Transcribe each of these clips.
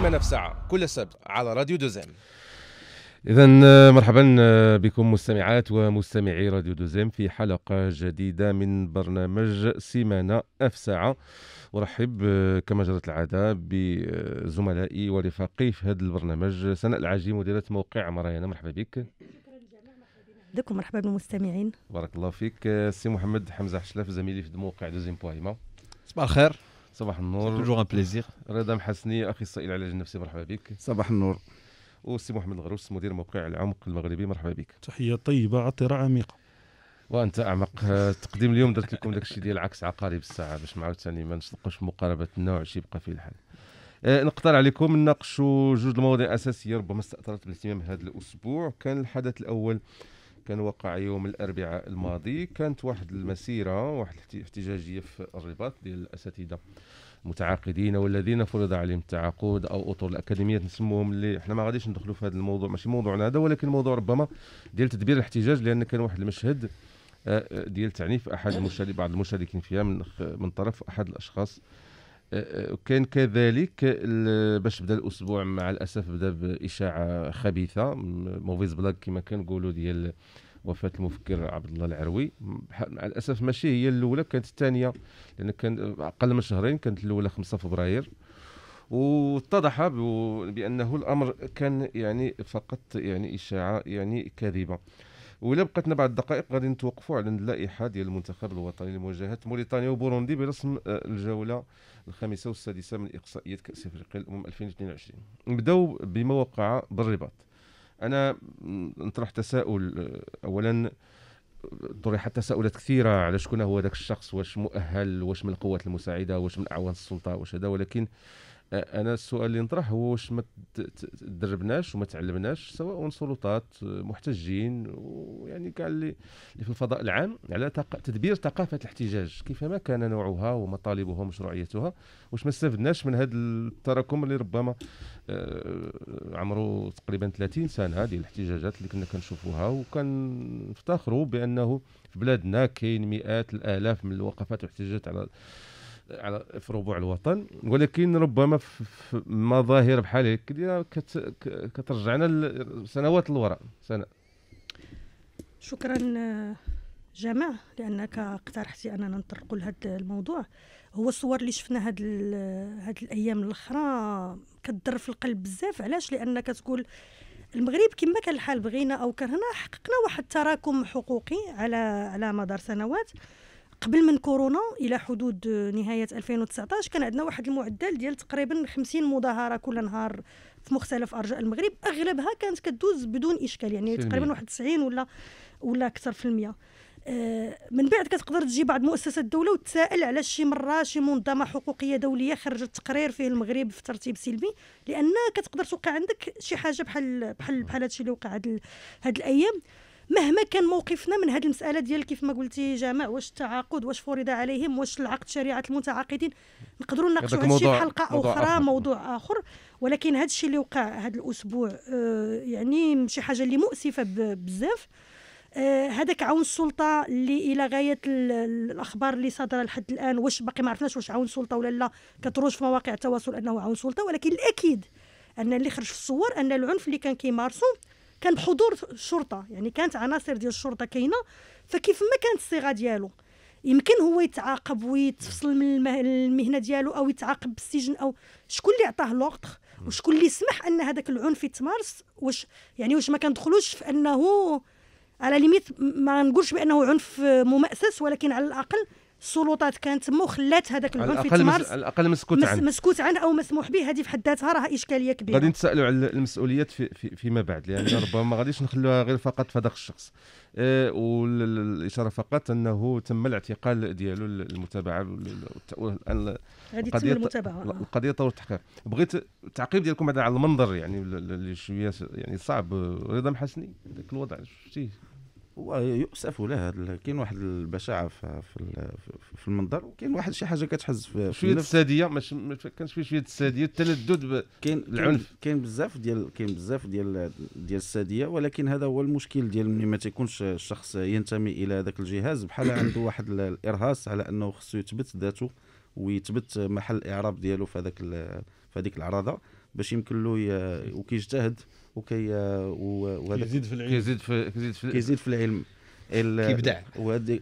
نفس ساعة كل سبت على راديو دوزان إذا مرحبا بكم مستمعات ومستمعي راديو دوزيم في حلقة جديدة من برنامج سيمانة أف ساعة أرحب كما جرت العادة بزملائي ورفاقي في هذا البرنامج سناء العاجي مديرة موقع مرايانا مرحبا بك بكم مرحبا بالمستمعين بارك الله فيك سي محمد حمزة حشلاف زميلي في موقع دوزيم بوايما صباح الخير صباح النور توجور ان بليزير رضا محسني اخصائي العلاج النفسي مرحبا بك صباح النور وسي محمد الغروس مدير موقع العمق المغربي مرحبا بك تحيه طيبه عطره عميقه وانت اعمق تقديم اليوم درت لكم داك الشيء ديال عكس عقارب الساعه باش معاود ثاني ما في مقاربه النوع شي يبقى فيه الحال آه، نقترح عليكم نناقشوا جوج المواضيع الاساسيه ربما استاثرت بالاهتمام هذا الاسبوع كان الحدث الاول كان وقع يوم الاربعاء الماضي كانت واحد المسيره واحد الاحتجاجيه في الرباط ديال الاساتذه المتعاقدين والذين فرض عليهم التعاقد او اطر الاكاديميات نسموهم اللي احنا ما غاديش ندخلوا في هذا الموضوع ماشي موضوعنا هذا ولكن موضوع ربما ديال تدبير الاحتجاج لان كان واحد المشهد آه، ديال تعنيف احد المشاركين بعض المشاركين فيها من من طرف احد الاشخاص كان كذلك باش بدا الاسبوع مع الاسف بدا باشاعه خبيثه موفيز بلاك كما كنقولوا ديال وفاه المفكر عبد الله العروي مع الاسف ماشي هي الاولى كانت الثانيه لان كان اقل من شهرين كانت الاولى 5 فبراير واتضح بانه الامر كان يعني فقط يعني اشاعه يعني كاذبه ولا بقيتنا بعد دقائق غادي نتوقفوا على اللائحه ديال المنتخب الوطني لمواجهه موريتانيا وبوروندي برسم آه، الجوله الخامسه والسادسه من اقصائيات كاس افريقيا الامم 2022 نبداو بما وقع بالرباط انا نطرح تساؤل آه، اولا طرحت تساؤلات كثيره على شكون هو ذاك الشخص واش مؤهل واش من القوات المساعده واش من اعوان السلطه واش هذا ولكن انا السؤال اللي نطرح هو واش ما تدربناش وما تعلمناش سواء سلطات محتجين ويعني كاع اللي في الفضاء العام على تدبير ثقافه الاحتجاج كيفما كان نوعها ومطالبها ومشروعيتها واش ما استفدناش من هذا التراكم اللي ربما عمره تقريبا 30 سنه ديال الاحتجاجات اللي كنا كنشوفوها وكنفتخروا بانه في بلادنا كاين مئات الالاف من الوقفات والاحتجاجات على على في ربوع الوطن ولكن ربما في مظاهر بحال هيك كترجعنا لسنوات الوراء سنه شكرا جماع لانك اقترحتي اننا نطرقوا لهذا الموضوع هو الصور اللي شفنا هاد هاد الايام الاخرى كدر في القلب بزاف علاش لانك تقول المغرب كما كان الحال بغينا او كرهنا حققنا واحد التراكم حقوقي على على مدار سنوات قبل من كورونا الى حدود نهايه 2019 كان عندنا واحد المعدل ديال تقريبا 50 مظاهره كل نهار في مختلف ارجاء المغرب اغلبها كانت كدوز بدون اشكال يعني تقريبا تقريبا 91 ولا ولا اكثر في المئه آه، من بعد كتقدر تجي بعض مؤسسات الدوله وتسائل على شي مره شي منظمه حقوقيه دوليه خرجت تقرير فيه المغرب في ترتيب سلبي لان كتقدر توقع عندك شي حاجه بحال بحال بحال هادشي اللي وقع هاد الايام مهما كان موقفنا من هذه المساله ديال كيف ما قلتي جماع واش التعاقد واش فرض عليهم واش العقد شريعه المتعاقدين نقدروا نناقشوا هذا الشيء في حلقه اخرى آخر. موضوع اخر ولكن هذا الشيء اللي وقع هذا الاسبوع آه يعني شي حاجه اللي مؤسفه بزاف آه، هذاك آه عون السلطه اللي الى غايه الاخبار اللي صادره لحد الان واش باقي ما عرفناش واش عون سلطه ولا لا كتروج في مواقع التواصل انه عون سلطه ولكن الاكيد ان اللي خرج في الصور ان العنف اللي كان كيمارسو كان بحضور الشرطه يعني كانت عناصر ديال الشرطه كاينه فكيف ما كانت الصيغه ديالو يمكن هو يتعاقب ويتفصل من المهنه ديالو او يتعاقب بالسجن او شكون اللي عطاه لوغتر وشكون اللي سمح ان هذاك العنف يتمارس واش يعني واش ما كندخلوش في انه على ليميت ما نقولش بانه عنف ممأسس ولكن على الاقل السلطات كانت مخلات هذاك العنف يتمارس على الاقل مسكوت عنه مسكوت عنه او مسموح به هذه في حد ذاتها راه اشكاليه كبيره غادي نتسالوا على المسؤوليات في في فيما بعد لان يعني ربما ما غاديش نخلوها غير فقط في هذاك الشخص آه والاشاره فقط انه تم الاعتقال ديالو المتابعه غادي تم المتابعه القضيه طور التحقيق بغيت التعقيب ديالكم على المنظر يعني اللي شويه يعني صعب رضا محسني ذاك الوضع شفتيه ويؤسف له كاين واحد البشاعه في, في المنظر وكاين واحد شي حاجه كتحز في شويه الساديه ما كانش فيه شويه الساديه التلذذ كاين العنف كاين بزاف ديال كاين بزاف ديال ديال الساديه ولكن هذا هو المشكل ديال ملي ما تيكونش الشخص ينتمي الى هذاك الجهاز بحال عنده واحد الارهاص على انه خصو يثبت ذاته ويثبت محل الاعراب ديالو في هذاك في هذيك العراضه باش يمكن له وكيجتهد وكي وهذا يزيد في العلم كيزيد في كيزيد في, كيزيد في العلم كيبدع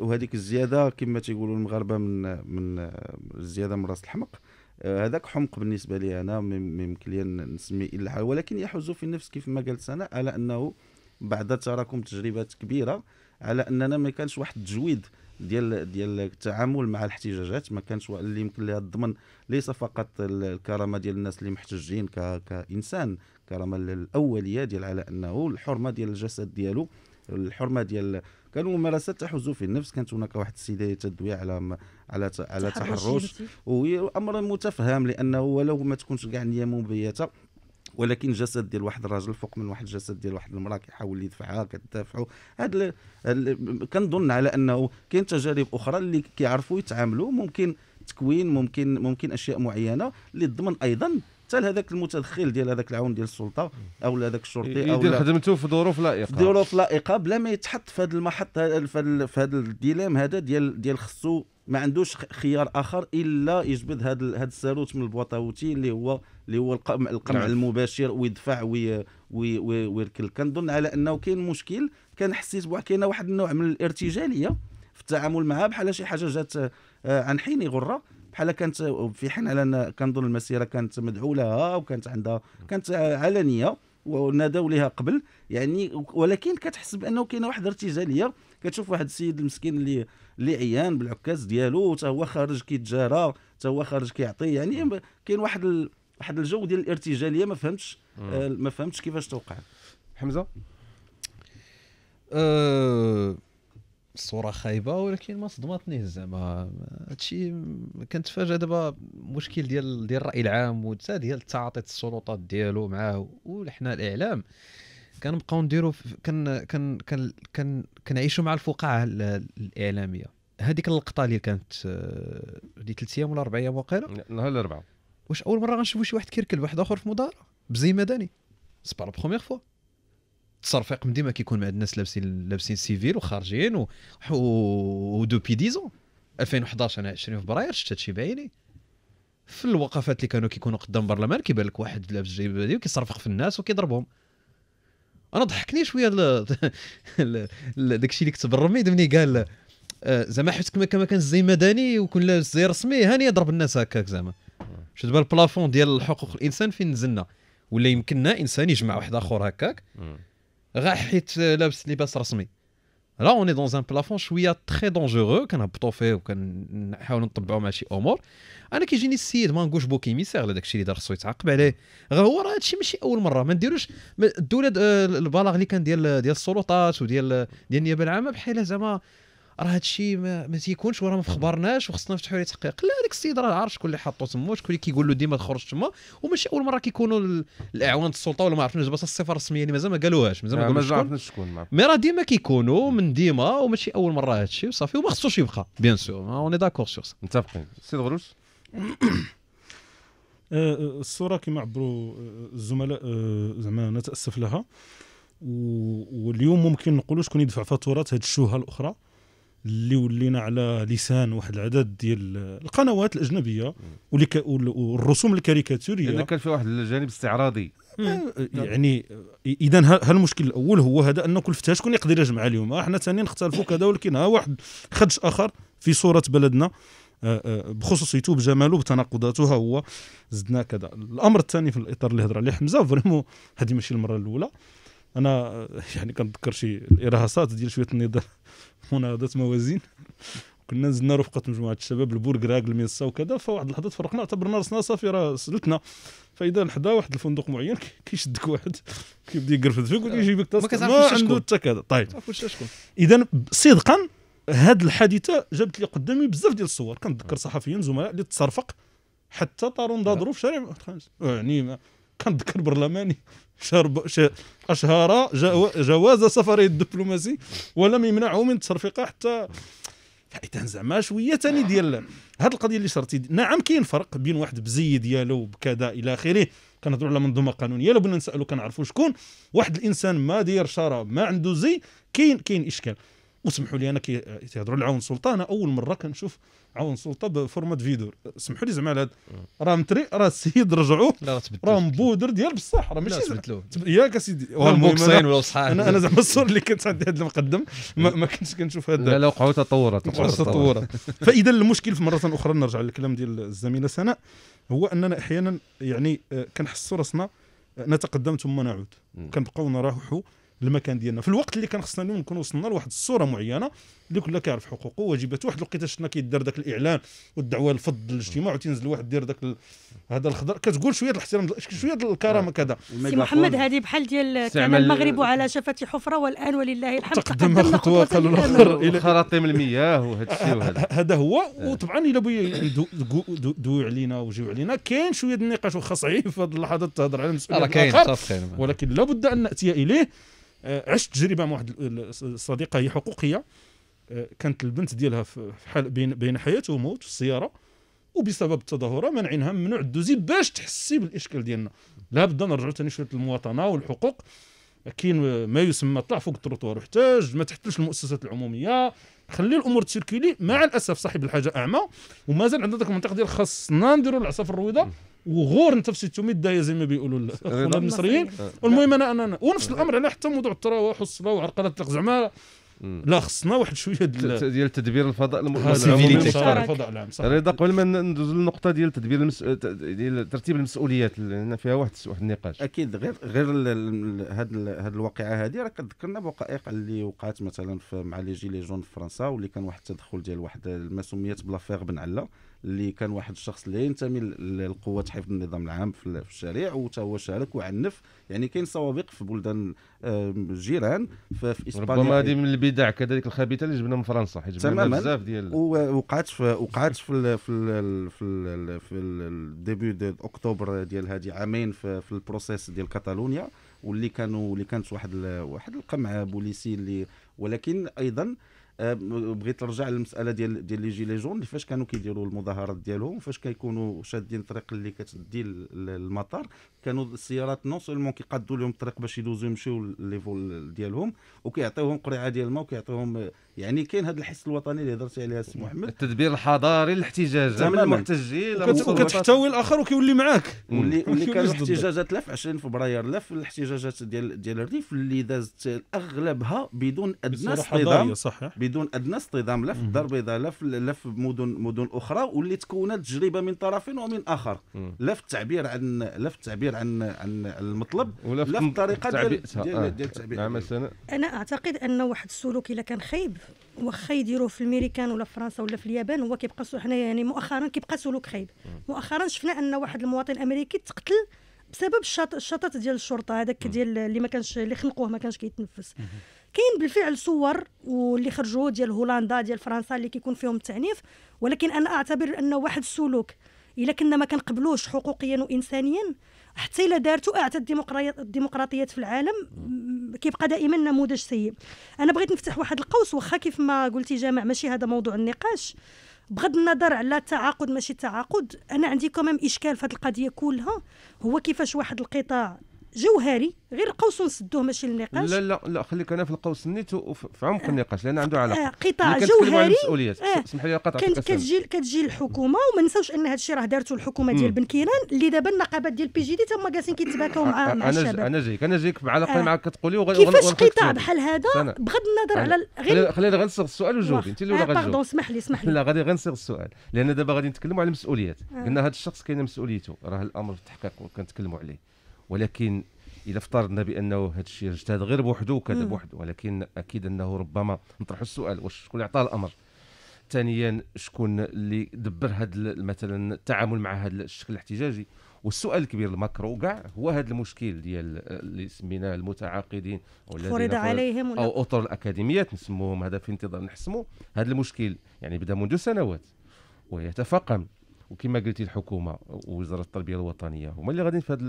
وهذيك الزياده كما تيقولوا المغاربه من من الزياده من راس الحمق آه، هذاك حمق بالنسبه لي انا يمكن لي نسمي الا ولكن يحوز في النفس كيف ما قالت سناء على انه بعد تراكم تجربات كبيره على اننا ما كانش واحد التجويد ديال ديال التعامل مع الاحتجاجات ما كانش اللي يمكن لها الضمن ليس فقط الكرامه ديال الناس اللي محتجين كانسان الكرامه الاوليه ديال على انه الحرمه ديال الجسد ديالو الحرمه ديال كانوا ممارسات في النفس كانت هناك واحد السيده تدوي على على على تحرش وهي امر متفهم لانه ولو ما تكونش كاع النيه مبيته ولكن جسد ديال واحد الراجل فوق من واحد الجسد ديال واحد المراه كيحاول يدفعها كتدافعوا هاد كنظن على انه كاين تجارب اخرى اللي كيعرفوا يتعاملوا ممكن تكوين ممكن ممكن اشياء معينه اللي تضمن ايضا حتى لهذاك المتدخل ديال هذاك العون ديال السلطه او هذاك الشرطي او يدير خدمته في ظروف لائقه في ظروف لائقه بلا ما يتحط في هذا المحط في هذا الديلام هذا ديال ديال خصو ما عندوش خيار اخر الا يجبد هذا هذا الساروت من البواطاوتي اللي هو اللي هو القمع, القمع نعم. المباشر ويدفع وي وي وي ويركل كنظن على انه كاين مشكل كان حسيت بواحد كاينه واحد النوع من الارتجاليه في التعامل معها بحال شي حاجه جات آه، عن حين غره بحال كانت في حين على ان كنظن المسيره كانت مدعو لها وكانت عندها كانت علنيه ونادوا لها قبل يعني ولكن كتحس بانه كاينه واحد الارتجاليه كتشوف واحد السيد المسكين اللي اللي عيان بالعكاز ديالو حتى هو خارج كيتجارى حتى هو خارج كيعطي يعني كاين واحد ال... واحد الجو ديال الارتجاليه ما فهمتش آه ما فهمتش كيفاش توقع حمزه أه الصوره خايبه ولكن ما صدمتنيش زعما هادشي كنتفاجئ دابا مشكل ديال ديال الراي العام وتا ديال تعاطي السلطات ديالو معاه وحنا الاعلام كنبقاو نديرو كن كن كن كن كنعيشوا مع الفقاعه الاعلاميه هذيك اللقطه اللي كانت اللي ثلاث ايام ولا اربع ايام واقيلا نهار الاربعاء واش اول مره غنشوفوا شي واحد كيركل واحد اخر في مظاهره بزي مدني سي با لا بروميير فوا التصرفيق ديما كيكون مع الناس لابسين لابسين سيفيل وخارجين و دوبي ديزون 2011 انا 20 فبراير شفت هادشي بعيني في الوقفات اللي كانوا كيكونوا قدام البرلمان كيبان لك واحد لابس جيب هذه وكيصرفق في الناس وكيضربهم انا ضحكني شويه ل... داكشي اللي كتب الرمي ملي قال آه، زعما حيت كما كان الزي مدني وكون لابس زي رسمي هاني يضرب الناس هكاك زعما شفت بالبلافون ديال حقوق الانسان فين نزلنا ولا يمكننا انسان يجمع واحد اخر هكاك غير حيت لابس لباس رسمي لا اون دون ان بلافون شويه تري دونجورو كنهبطو فيه وكنحاولو نطبعو مع شي امور انا كيجيني السيد ما نقولش بوكي كيميسير على داكشي اللي دار خصو يتعاقب عليه غير هو راه هادشي ماشي اول مره ما نديروش الدوله البلاغ اللي كان ديال ديال السلطات وديال ديال النيابه العامه بحال زعما راه هادشي ما, ما تيكونش وراه ما فخبرناش وخصنا نفتحوا عليه تحقيق لا داك السيد راه عارف شكون اللي حاطو تما شكون اللي كيقول له ديما تخرج تما وماشي اول مره كيكونوا الاعوان السلطه ولا ما عرفناش بس الصفه الرسميه اللي مازال ما قالوهاش مازال ما آه، قالوش شكون شكون مي راه ديما كيكونوا من ديما وماشي اول مره هادشي وصافي وما خصوش يبقى بيان سور اوني داكور سور سا متفقين سيد غروس آه، الصوره كما عبروا آه، الزملاء زعما نتاسف لها واليوم ممكن نقولوا شكون يدفع فاتورات هذه الشوهه الاخرى اللي ولينا على لسان واحد العدد ديال القنوات الاجنبيه ك... والرسوم الكاريكاتوريه اذا يعني كان في واحد الجانب استعراضي آه، يعني آه، اذا ها المشكل الاول هو هذا انه كل فتاه شكون يقدر يجمع اليوم احنا آه، ثاني نختلفوا كذا ولكن ها واحد خدش اخر في صوره بلدنا بخصوصيته بجماله بتناقضاته هو زدنا كذا الامر الثاني في الاطار اللي هضر عليه حمزه فريمون هذه ماشي المره الاولى انا يعني كنتذكر شي الارهاصات ديال شويه النضال مناضات موازين كنا نزلنا رفقه مجموعه الشباب البورغراك الميصه وكذا فواحد اللحظه تفرقنا اعتبرنا راسنا صافي راه سلتنا فاذا حدا واحد الفندق معين كيشدك واحد كيبدا يقرفد فيك ويجيبك ما, عنده حتى كذا طيب اذا صدقا هذه الحادثه جابت لي قدامي بزاف ديال الصور كنتذكر صحفيين زملاء اللي تصرفق حتى طاروا نضادروا في شارع يعني كنذكر برلماني شهر اشهر جواز سفره الدبلوماسي ولم يمنعه من الترفيقه حتى حيت زعما شويه ثاني ديال هذه القضيه اللي شرتي نعم كاين فرق بين واحد بزي ديالو وبكذا الى اخره كنهضروا على منظومه قانونيه لو بغينا نسالو كنعرفوا شكون واحد الانسان ما داير شراب ما عنده زي كاين كاين اشكال وسمحوا لي انا كي تيهضروا على عون سلطان اول مره كنشوف عون سلطه بفورمات فيديو سمحوا لي زعما على هذا راه متري راه السيد رجعوا راه مبودر ديال بصح راه ماشي ياك اسيدي ولا انا انا زعما الصور اللي كانت عندي هذا المقدم ما, ما كنتش كنشوف هذا لا لا وقعوا تطورات تطورات فاذا المشكل في مره اخرى نرجع للكلام ديال الزميله سناء هو اننا احيانا يعني آه، كنحسوا راسنا آه، نتقدم ثم نعود كنبقاو نراوحوا المكان ديالنا في الوقت اللي كان خصنا اليوم وصلنا لواحد الصوره معينه اللي كلها كيعرف حقوقه وواجباته واحد الوقيته شفنا كيدار داك الاعلان والدعوه لفض الاجتماع وتنزل واحد دير داك ال... هذا الخضر كتقول شويه الاحترام شويه الكرامه كذا سي محمد هذه بحال ديال كان المغرب على شفه حفره والان ولله الحمد تقدم خطوه قبل الاخر الى خراطيم المياه وهذا الشيء وهذا هذا هو آه. وطبعا الا يدوي علينا وجيو علينا كاين شويه النقاش واخا صعيب في هذه اللحظات تهضر على مسؤوليه آه، ولكن لابد ان ناتي اليه آه، عشت تجربه مع واحد الصديقه هي حقوقيه آه، كانت البنت ديالها في حال بين بين حياه وموت في السياره وبسبب التظاهره منعينها ممنوع الدوزي باش تحسي بالاشكال ديالنا لا بد نرجعوا ثاني شويه للمواطنه والحقوق كاين آه، ما يسمى طلع فوق التروطوار احتاج ما تحتلش المؤسسات العموميه خلي الامور تسيركيلي مع الاسف صاحب الحاجه اعمى ومازال عندنا ذاك المنطق ديال خاصنا نديروا العصا في الرويضه وغور 600 دايه زي ما بيقولوا المصريين والمهم آه. انا انا ونفس آه. الامر على حتى موضوع التراوح والصلاه وعرقله الطلاق زعما لا خصنا واحد شويه ديال ديال تدبير الفضاء العام رضا قبل ما ندوز للنقطه ديال تدبير المس... ديال ترتيب المسؤوليات لان فيها واحد واحد النقاش اكيد غير غير هاد هاد الواقعه هذه راه كتذكرنا بوقائق اللي وقعت مثلا في مع لي جيلي جون في فرنسا واللي كان واحد التدخل ديال واحد ما سميت بلافير بن علا اللي كان واحد الشخص اللي ينتمي لقوات حفظ النظام العام في الشارع وتا هو شارك وعنف يعني كاين سوابق في بلدان آه، جيران في اسبانيا ربما هذه من البدع كذلك الخبيثه اللي جبنا من فرنسا حيت جبنا بزاف ديال وقعت في وقعت في الـ في الـ في الـ في الديبي دي اكتوبر ديال هذه عامين في, في البروسيس ديال كاتالونيا واللي كانوا اللي كانت واحد واحد القمع بوليسي اللي ولكن ايضا بغيت نرجع للمساله ديال ديال لي جيلي جون فاش كانوا كيديروا المظاهرات ديالهم فاش كيكونوا شادين الطريق اللي كتدي للمطار كانوا السيارات نو سولمون كيقادوا لهم الطريق باش يدوزوا يمشيو ليفول ديالهم وكيعطيوهم قريعه ديال الماء وكيعطيوهم يعني كاين هذا الحس الوطني اللي هضرتي عليه السي محمد التدبير الحضاري الاحتجاج من المحتجين وكتحتوي الاخر وكيولي معاك واللي واللي كان الاحتجاجات لا في 20 فبراير لا في الاحتجاجات ديال ديال الريف اللي دازت اغلبها بدون ادنى استنظام صحيح بدون ادنى اصطدام لا في الدار البيضاء لا في مدن مدن اخرى واللي تكونت تجربه من طرف ومن اخر لا في التعبير عن لا في التعبير عن عن المطلب في الطريقه ديال ديال التعبير مثلا انا اعتقد ان واحد السلوك الا كان خايب واخا يديروه في الميريكان ولا في فرنسا ولا في اليابان هو كيبقى حنا يعني مؤخرا كيبقى سلوك خايب مؤخرا شفنا ان واحد المواطن امريكي تقتل بسبب الشطط ديال الشرطه هذاك ديال اللي ما كانش اللي خنقوه ما كانش كيتنفس كاين بالفعل صور واللي خرجوا ديال هولندا ديال فرنسا اللي كيكون فيهم التعنيف ولكن انا اعتبر انه واحد السلوك الا كنا ما كنقبلوش حقوقيا وانسانيا حتى الا دارتو اعتى الديمقراطيات في العالم كيبقى دائما نموذج سيء انا بغيت نفتح واحد القوس واخا كيف ما قلتي جامع ماشي هذا موضوع النقاش بغض النظر على التعاقد ماشي التعاقد انا عندي كمام اشكال في هذه القضيه كلها هو كيفاش واحد القطاع جوهري غير قوس نسدوه ماشي للنقاش لا لا لا خليك انا في القوس نيت في عمق آه، النقاش لان عنده آه، علاقه آه قطاع جوهري المسؤوليات آه اسمح لي قطعتك كانت كتجي كتجي الحكومه وما نساوش ان هذا الشيء راه دارته الحكومه ديال بن كيران اللي دابا النقابات ديال بي جي دي تما قاسين كيتباكاو مع مع الشباب انا جايك انا جايك بعلاقه آه معك كتقولي كيفاش قطاع بحال هذا بغض النظر على غير خلينا غير نصيغ السؤال وجاوبي انت اللي آه، غادي باردون اسمح لي اسمح لي لا غادي غير نصيغ السؤال لان دابا غادي نتكلموا على المسؤوليات قلنا هذا الشخص كاينه مسؤوليته راه الامر في التحقيق وكنتكلموا عليه ولكن إذا افترضنا بانه هذا الشيء اجتهد غير بوحده وكذا بوحده ولكن اكيد انه ربما نطرح السؤال واش شكون عطى الامر ثانيا شكون اللي دبر هذا مثلا التعامل مع هذا الشكل الاحتجاجي والسؤال الكبير الماكرو كاع هو هذا المشكل ديال اللي سميناه المتعاقدين او فرض عليهم او اطر الاكاديميات نسموهم هذا في انتظار نحسمه هذا المشكل يعني بدا منذ سنوات ويتفاقم وكما قلتي الحكومه ووزاره التربيه الوطنيه هما اللي غاديين في هذا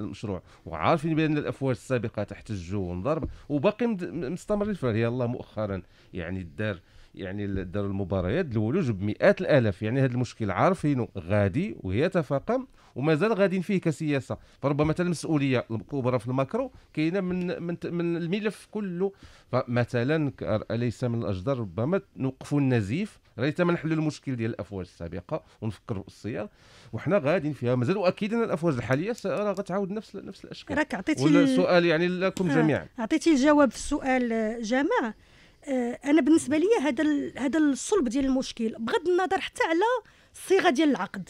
المشروع وعارفين بان الافواج السابقه تحتجوا ونضرب وباقي مستمرين الفعل يلا مؤخرا يعني دار يعني داروا المباريات الولوج بمئات الالاف يعني هذا المشكل عارفينه غادي ويتفاقم ومازال غاديين فيه كسياسه فربما حتى المسؤوليه الكبرى في الماكرو كاينه من من من الملف كله فمثلا اليس من الاجدر ربما نوقفوا النزيف راه ما نحلوا المشكل ديال الافواج السابقه ونفكروا بالسيار وحنا غاديين فيها مازال واكيد ان الافواج الحاليه راه غتعاود نفس نفس الاشكال راك عطيتي السؤال يعني لكم آه، جميعا عطيتي الجواب في السؤال آه، جامع آه، انا بالنسبه لي هذا هذا الصلب ديال المشكل بغض النظر حتى على الصيغه ديال العقد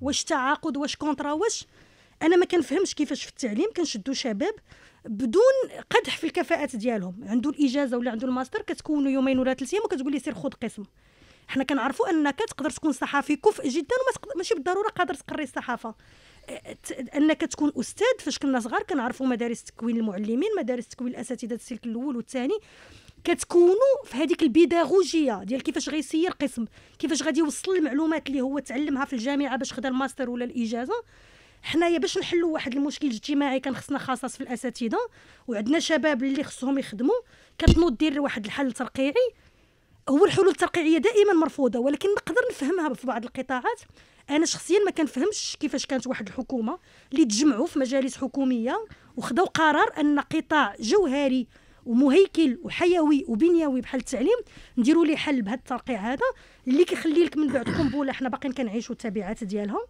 واش تعاقد واش كونترا واش انا ما كنفهمش كيفاش في التعليم كنشدوا شباب بدون قدح في الكفاءات ديالهم عنده الاجازه ولا عنده الماستر كتكونوا يومين ولا ثلاث ايام وكتقول لي سير خذ قسم حنا كنعرفوا انك تقدر تكون صحفي كفء جدا وماشي بالضروره قادر تقري الصحافه انك تكون استاذ فاش كنا صغار كنعرفوا مدارس تكوين المعلمين مدارس تكوين الاساتذه السلك الاول والثاني كتكونوا في هذيك البيداغوجيه ديال كيفاش غيسير قسم كيفاش غادي يوصل المعلومات اللي هو تعلمها في الجامعه باش خدا الماستر ولا الاجازه حنايا باش نحلوا واحد المشكل اجتماعي كان خصنا خصص في الاساتذه وعندنا شباب اللي خصهم يخدموا كتنوض دير واحد الحل ترقيعي هو الحلول الترقيعيه دائما مرفوضه ولكن نقدر نفهمها في بعض القطاعات انا شخصيا ما كنفهمش كيفاش كانت واحد الحكومه اللي تجمعوا في مجالس حكوميه وخذوا قرار ان قطاع جوهري ومهيكل وحيوي وبنيوي بحال التعليم نديروا ليه حل بهذا الترقيع هذا اللي كيخلي لك من بعد قنبله حنا باقيين كنعيشوا التبعات ديالهم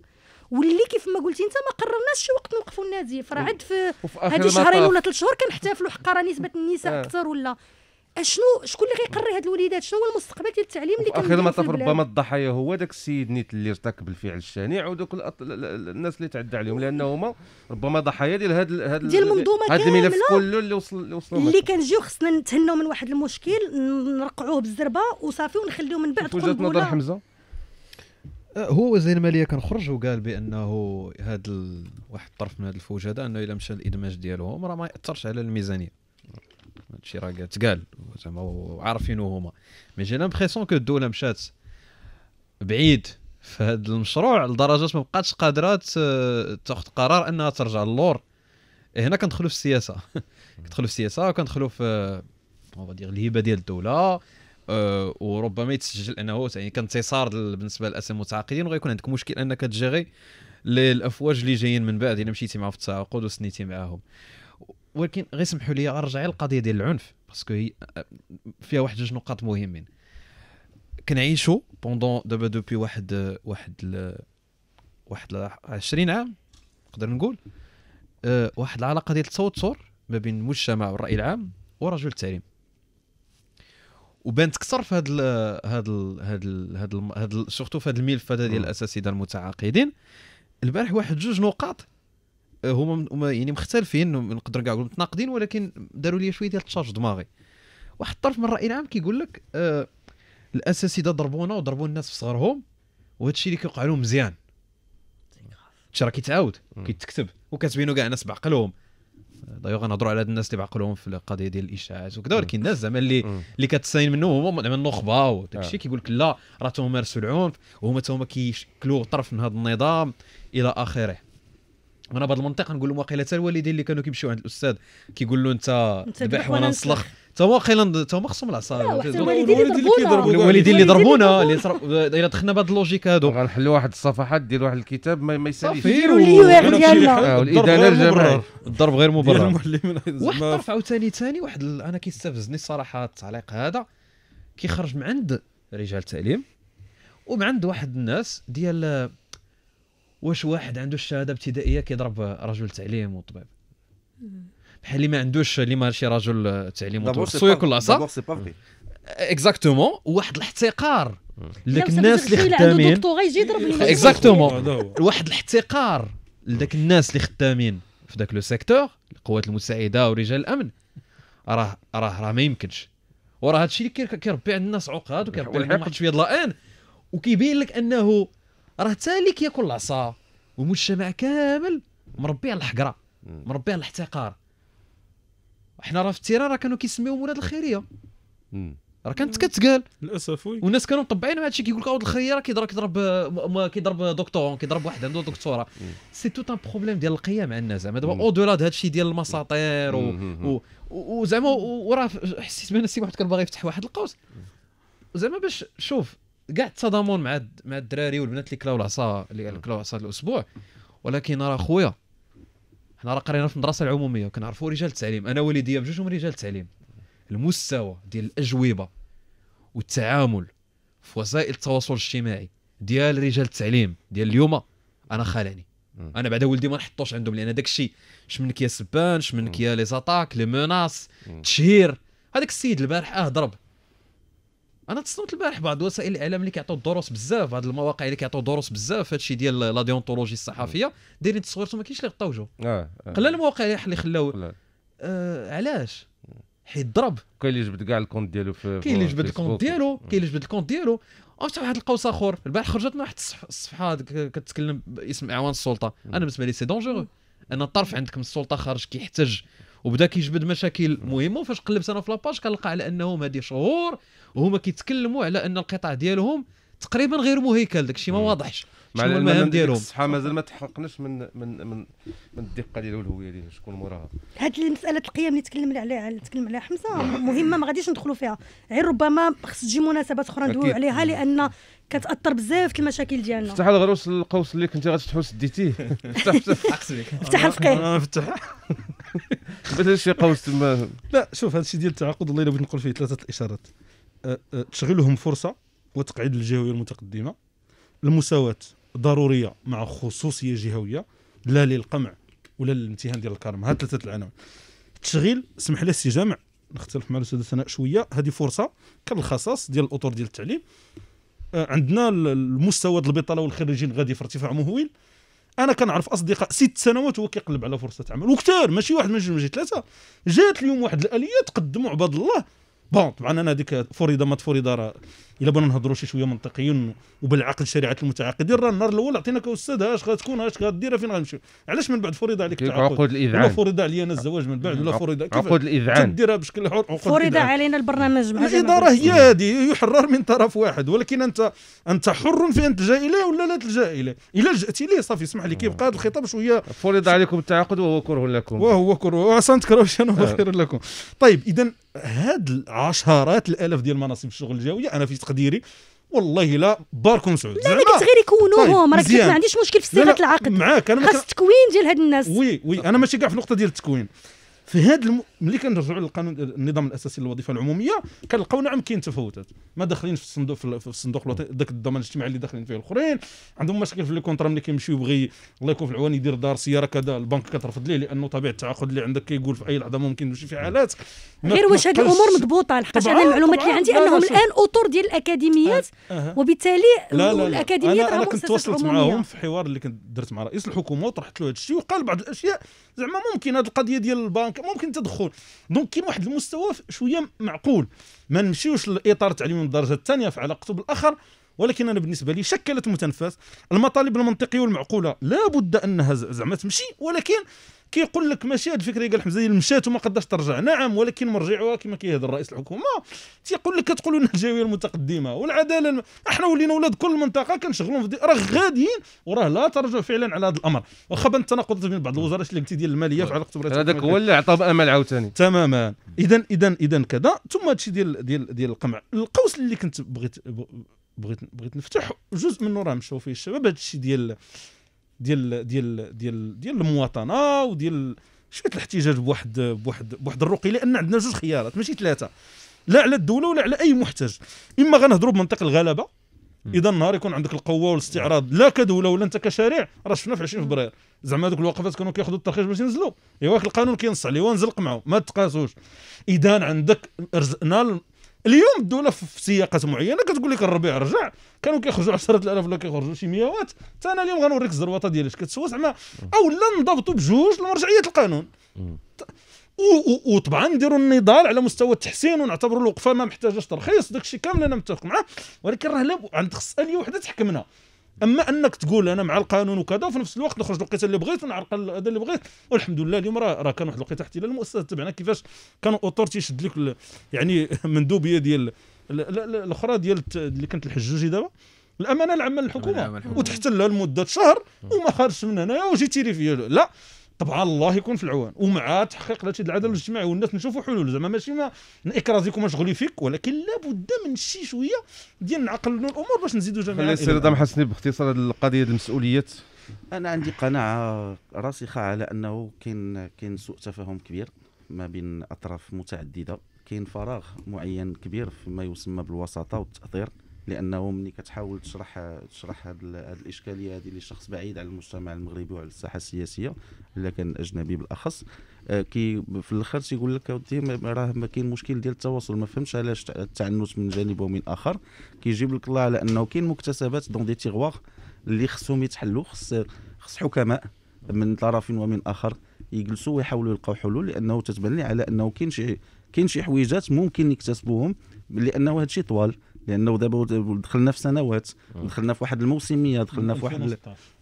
واللي كيف ما قلتي انت ما قررناش شي وقت نوقفوا النادي فراه عاد في هذه شهرين ولا ثلاث شهور كنحتفلوا حق راه نسبه النساء آه. اكثر ولا شنو شكون اللي غيقري هاد الوليدات شنو هو المستقبل ديال التعليم اللي كان اخر المطاف ربما الضحايا هو داك السيد نيت اللي ارتكب الفعل الشنيع ودوك الناس اللي تعدى عليهم لان هما ربما ضحايا ديال هاد هاد ديال المنظومه هاد الملف كله اللي وصل اللي وصلوا اللي كنجيو خصنا نتهناو من واحد المشكل نرقعوه بالزربه وصافي ونخليو من بعد وجهه نظر حمزه أه، هو وزير الماليه كان خرج وقال بانه هذا واحد الطرف من هذه الفوج هذا انه الا مشى الادماج ديالهم راه ما ياثرش على الميزانيه هادشي راه تقال زعما وعارفينو هما مي جي لامبريسيون كو الدوله مشات بعيد في هذا المشروع لدرجه ما بقاتش قادره آه، تاخذ قرار انها ترجع للور إيه، هنا كندخلوا في السياسه كندخلوا في السياسه وكندخلوا في اون دير الهيبه ديال الدوله آه، وربما يتسجل انه يعني كان انتصار بالنسبه للاسم المتعاقدين وغيكون عندك مشكل انك تجيغي الافواج اللي جايين من بعد الا مشيتي معاهم في التعاقد وسنيتي معاهم ولكن غير سمحوا لي ارجع للقضيه ديال العنف باسكو فيها واحد جوج نقاط مهمين كنعيشوا بوندون دابا دوبي واحد واحد ل... واحد 20 عام نقدر نقول أه واحد العلاقه ديال التوتر ما بين المجتمع والراي العام ورجل التعليم وبانت كثر في هذا هذا هذا هذا سورتو في هذا الملف هذا ديال الاساتذه المتعاقدين البارح واحد جوج نقاط هما هما يعني مختلفين نقدر كاع نقول متناقضين ولكن داروا لي شويه ديال التشارج دماغي واحد الطرف من الراي العام كيقول لك آه الاساسيده ضربونا وضربوا الناس في صغرهم وهذا الشيء اللي كيوقع لهم مزيان هادشي راه كيتعاود كيتكتب وكتبينوا كاع الناس بعقلهم آه، دايوغ غنهضروا على هاد الناس اللي بعقلهم في القضيه ديال الاشاعات وكذا ولكن الناس زعما اللي اللي كتساين منهم هما زعما النخبه وداك الشيء آه. كيقول لك لا راه تهم مارسوا العنف وهما تهم كيشكلوا طرف من هذا النظام الى اخره وانا بهذا المنطق نقول لهم واقيلا حتى الوالدين اللي كانوا كيمشيو عند الاستاذ كيقول له انت ذبح وانا نسلخ حتى واقيلا حتى هما خصهم العصا الوالدين اللي ضربونا اللي الا دخلنا بهذا اللوجيك هادو غنحلوا واحد الصفحات ديال واحد الكتاب ما يساليش ديروا اليو ديالنا الادانه الضرب غير مبرر واحد الطرف عاوتاني ثاني واحد انا كيستفزني الصراحه التعليق هذا كيخرج من عند رجال التعليم ومن عند واحد الناس ديال واش واحد عنده الشهاده ابتدائيه كيضرب رجل تعليم وطبيب بحال اللي ما عندوش اللي ماشي رجل تعليم وطبيب خصو ياكل العصا اكزاكتومون واحد الاحتقار لذاك الناس اللي خدامين اكزاكتومون واحد الاحتقار لذاك الناس اللي خدامين في ذاك لو سيكتور القوات المساعده ورجال الامن راه راه راه ما يمكنش وراه هادشي اللي كيربي عند الناس عقاد وكيربي عندهم واحد شويه الان وكيبين لك انه راه حتى اللي كياكل العصا والمجتمع كامل مربي على الحقره مربي على الاحتقار حنا راه في التيران راه كانوا كيسميوهم ولاد الخيريه راه كانت كتقال للاسف وي والناس كانوا مطبعين مع هادشي كيقول لك ولد الخيريه راه كيضرب كيضرب كيضرب دكتور كيضرب واحد عنده دكتوره سي توت ان بروبليم ديال القيم عندنا الناس زعما دابا او دولا هذا الشيء ديال المساطير وزعما وراه حسيت بان السي واحد كان باغي يفتح واحد القوس زعما باش شوف كاع تصادمون مع مع الدراري والبنات اللي كلاو العصا اللي كلاو العصا الاسبوع ولكن راه خويا حنا راه قرينا في المدرسه العموميه وكنعرفوا رجال التعليم انا والديا بجوجهم رجال التعليم المستوى ديال الاجوبه والتعامل في وسائل التواصل الاجتماعي ديال رجال التعليم ديال اليوم انا خالعني انا بعدا ولدي ما نحطوش عندهم لان داك الشيء شمنك يا سبان شمنك يا لي زاتاك لي مناص تشهير هذاك السيد البارح اه ضرب انا تصنت البارح بعض وسائل الاعلام اللي كيعطيو الدروس بزاف بعض المواقع اللي كيعطيو دروس بزاف هادشي ديال لا ديونتولوجي الصحفيه دايرين تصويرتهم ما كاينش اللي غطاو جو آه آه. قلال المواقع اللي خلاو آه علاش حيت ضرب كاين اللي جبد كاع الكونت ديالو في كاين اللي جبد الكونت ديالو كاين اللي جبد الكونت ديالو وفتح واحد القوس اخر البارح خرجت من واحد الصفحه كتكلم باسم اعوان السلطه انا بالنسبه لي سي دونجورو ان الطرف عندك من السلطه خارج كيحتاج وبدا كيجبد مشاكل مهمه وفاش قلبت انا في لاباج كنلقى على انهم هذه شهور وهما كيتكلموا على ان القطاع ديالهم تقريبا غير مهيكل داك الشيء ما واضحش مع المهام ديالهم الصحه مازال ما تحققناش من من من من الدقه ديال الهويه ديال شكون موراها هاد المساله القيم اللي تكلم عليها تكلم عليها حمزه نعم. مهمه ما غاديش ندخلوا فيها غير ربما خص تجي مناسبات اخرى ندويو عليها لان كتاثر بزاف المشاكل ديالنا فتح غير القوس اللي كنتي غتفتحو سديتيه افتح فتح افتح افتح مثلا شي قوس تما لا شوف هذا الشيء ديال التعاقد والله الا بغيت نقول فيه ثلاثه الاشارات أه، أه، تشغيلهم فرصه وتقعيد الجهويه المتقدمه المساواه ضروريه مع خصوصيه جهويه لا للقمع ولا للامتهان ديال الكرم هاد ثلاثه العناوين التشغيل سمح لي السي جامع نختلف مع الاستاذ ثناء شويه هذه فرصه كالخصاص ديال الاطر ديال التعليم أه، عندنا المستوى ديال البطاله والخريجين غادي في ارتفاع مهول انا كنعرف اصدقاء ست سنوات هو كيقلب على فرصه عمل وكثار ماشي واحد من جوج ثلاثه جات اليوم واحد الاليه تقدموا عباد الله بون طبعا انا هذيك فريضه ما تفرض راه الا بغينا نهضروا شي شويه منطقيين وبالعقل شريعه المتعاقدين راه النهار الاول عطيناك استاذ اش غتكون اش غدير فين غنمشيو علاش من بعد فرض عليك التعاقد عقود الاذعان ولا فرض علي انا الزواج من بعد ولا فرض عقود الاذعان كديرها بشكل حر عقود فرض علينا البرنامج الاداره هي هذه يحرر من طرف واحد ولكن انت انت حر في ان تلجا اليه ولا لا تلجا اليه الا لجاتي اليه صافي اسمح لي كيبقى هذا الخطاب شويه فرض عليكم التعاقد وهو كره لكم وهو كره عسى ما تكرهوش انا آه. خير لكم طيب اذا هاد العشرات الالاف ديال مناصب الشغل الجويه انا في تقديري والله لا باركم سعود لا ما قلت غير يكونوهم هما طيب، راك ما عنديش مشكل في صيغه العقد معاك انا خاص التكوين ديال هاد الناس وي وي انا ماشي كاع في النقطه ديال التكوين في هذا الم... ملي كنرجعوا للقانون النظام الاساسي للوظيفه العموميه كنلقاو نعم كاين تفاوتات ما داخلينش في الصندوق في الصندوق الوطني ذاك الضمان الاجتماعي اللي داخلين فيه الاخرين عندهم مشاكل في لي كونترا ملي كيمشي يبغي الله يكون في العوان يدير دار سياره كذا البنك كترفض ليه لانه طبيعه التعاقد اللي عندك كيقول في اي لحظه ممكن يمشي في حالات غير واش هذه الامور مضبوطه لحقاش انا المعلومات اللي عندي انهم الان اطر ديال الاكاديميات أه. وبالتالي لا لا الاكاديميات انا, أنا كنت تواصلت معاهم في حوار اللي كنت درت مع رئيس الحكومه وطرحت له هذا الشيء وقال بعض الاشياء زعما ممكن هذه القضيه ديال البنك ممكن تدخل دونك كاين واحد المستوى شويه معقول ما نمشيوش للاطار التعليمي من الدرجه الثانيه في علاقته بالاخر ولكن انا بالنسبه لي شكلت متنفس المطالب المنطقيه والمعقوله لابد انها زعما تمشي ولكن كيقول لك ماشي هذه الفكره قال حمزه مشات وما قداش ترجع نعم ولكن مرجعها كما كيهضر رئيس الحكومه تيقول لك كتقول لنا الجاويه المتقدمه والعداله الم... احنا ولينا ولاد كل منطقه كنشغلوا في راه غاديين وراه لا ترجع فعلا على هذا الامر واخا بان التناقضات بين بعض الوزراء اللي قلتي ديال الماليه طيب. في علاقه هذاك هو اللي عطى امل عاوتاني تماما اذا اذا اذا كذا ثم هادشي ديال ديال ديال القمع القوس اللي كنت بغيت بغيت بغيت نفتح جزء منه راه مشاو فيه الشباب هذا الشيء ديال ديال ديال ديال ديال المواطنه وديال شويه الاحتجاج بواحد بواحد بواحد الرقي لان عندنا جوج خيارات ماشي ثلاثه لا على الدوله ولا على اي محتج اما غنهضروا بمنطق الغلبه اذا النهار يكون عندك القوه والاستعراض لا كدوله ولا انت كشارع راه شفنا في 20 فبراير زعما هذوك الوقفات كانوا كياخذوا الترخيص باش ينزلوا ايوا القانون كينص عليه ونزلق معه ما تقاسوش اذا عندك رزقنا اليوم الدوله في سياقات معينه كتقول لك الربيع رجع كانوا كيخرجوا 10000 ولا كيخرجوا شي مئات حتى انا اليوم غنوريك الزروطه ديال اش كتسوى زعما اولا نضبطوا بجوج لمرجعيه القانون وطبعا نديروا النضال على مستوى التحسين ونعتبروا الوقفه ما محتاجاش ترخيص داك الشيء كامل انا متفق معاه ولكن راه عند خص اليه وحده تحكمنا اما انك تقول انا مع القانون وكذا وفي نفس الوقت نخرج الوقيته اللي بغيت ونعرق هذا اللي بغيت والحمد لله اليوم راه راه كان واحد الوقيته احتلال المؤسسه تبعنا كيفاش كانوا اوتور يشد لك يعني مندوبيه ديال الاخرى ديال اللي كانت الحجوجي دابا الامانه العامه للحكومه وتحتلها لمده شهر وما خرجش من هنايا وجيتي لي فيا لا طبعا الله يكون في العون ومع تحقيق هذا العدل نعم. الاجتماعي والناس نشوفوا حلول زعما ماشي ما نكرازيكم مشغولين فيك ولكن لابد من شي شويه ديال نعقلوا الامور باش نزيدوا جميعا خلي السيد ادم حسني باختصار هذه القضيه المسؤوليات انا عندي قناعه راسخه على انه كاين كاين سوء تفاهم كبير ما بين اطراف متعدده كاين فراغ معين كبير فيما يسمى بالوساطه والتاثير لانه ملي كتحاول تشرح تشرح هذه الاشكاليه هذه لشخص بعيد على المجتمع المغربي وعلى الساحه السياسيه الا كان اجنبي بالاخص آه، كي في الاخر تيقول لك اودي راه ما كاين مشكل ديال التواصل ما فهمتش علاش التعنت من جانب ومن اخر كيجيب لك الله على انه كاين مكتسبات دون دي تيغواغ اللي خصهم يتحلوا خص خص حكماء من طرف ومن اخر يجلسوا ويحاولوا يلقاو حلول لانه تتبان لي على انه كاين شي كاين شي حويجات ممكن يكتسبوهم لانه هادشي طوال لانه دابا دخلنا في سنوات آه. دخلنا في واحد الموسميه دخلنا في واحد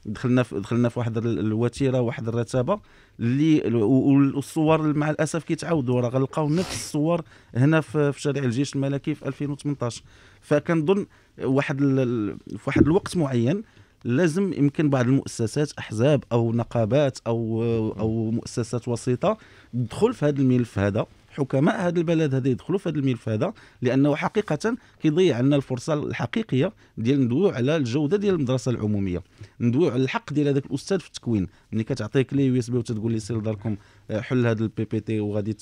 دخلنا في دخلنا في واحد الوتيره واحد الرتابه اللي والصور مع الاسف كيتعاودوا راه غنلقاو نفس الصور هنا في شارع الجيش الملكي في 2018 فكنظن واحد في واحد الوقت معين لازم يمكن بعض المؤسسات احزاب او نقابات او او مؤسسات وسيطه تدخل في هذا الملف هذا حكماء هذا البلد هذا يدخلوا في هذا الملف هذا لانه حقيقه كيضيع لنا الفرصه الحقيقيه ديال ندويو على الجوده ديال المدرسه العموميه ندويو على الحق ديال هذاك الاستاذ في التكوين ملي كتعطيك لي يو اس بي وتقول لي سير داركم آه، حل هذا البي بي تي وغادي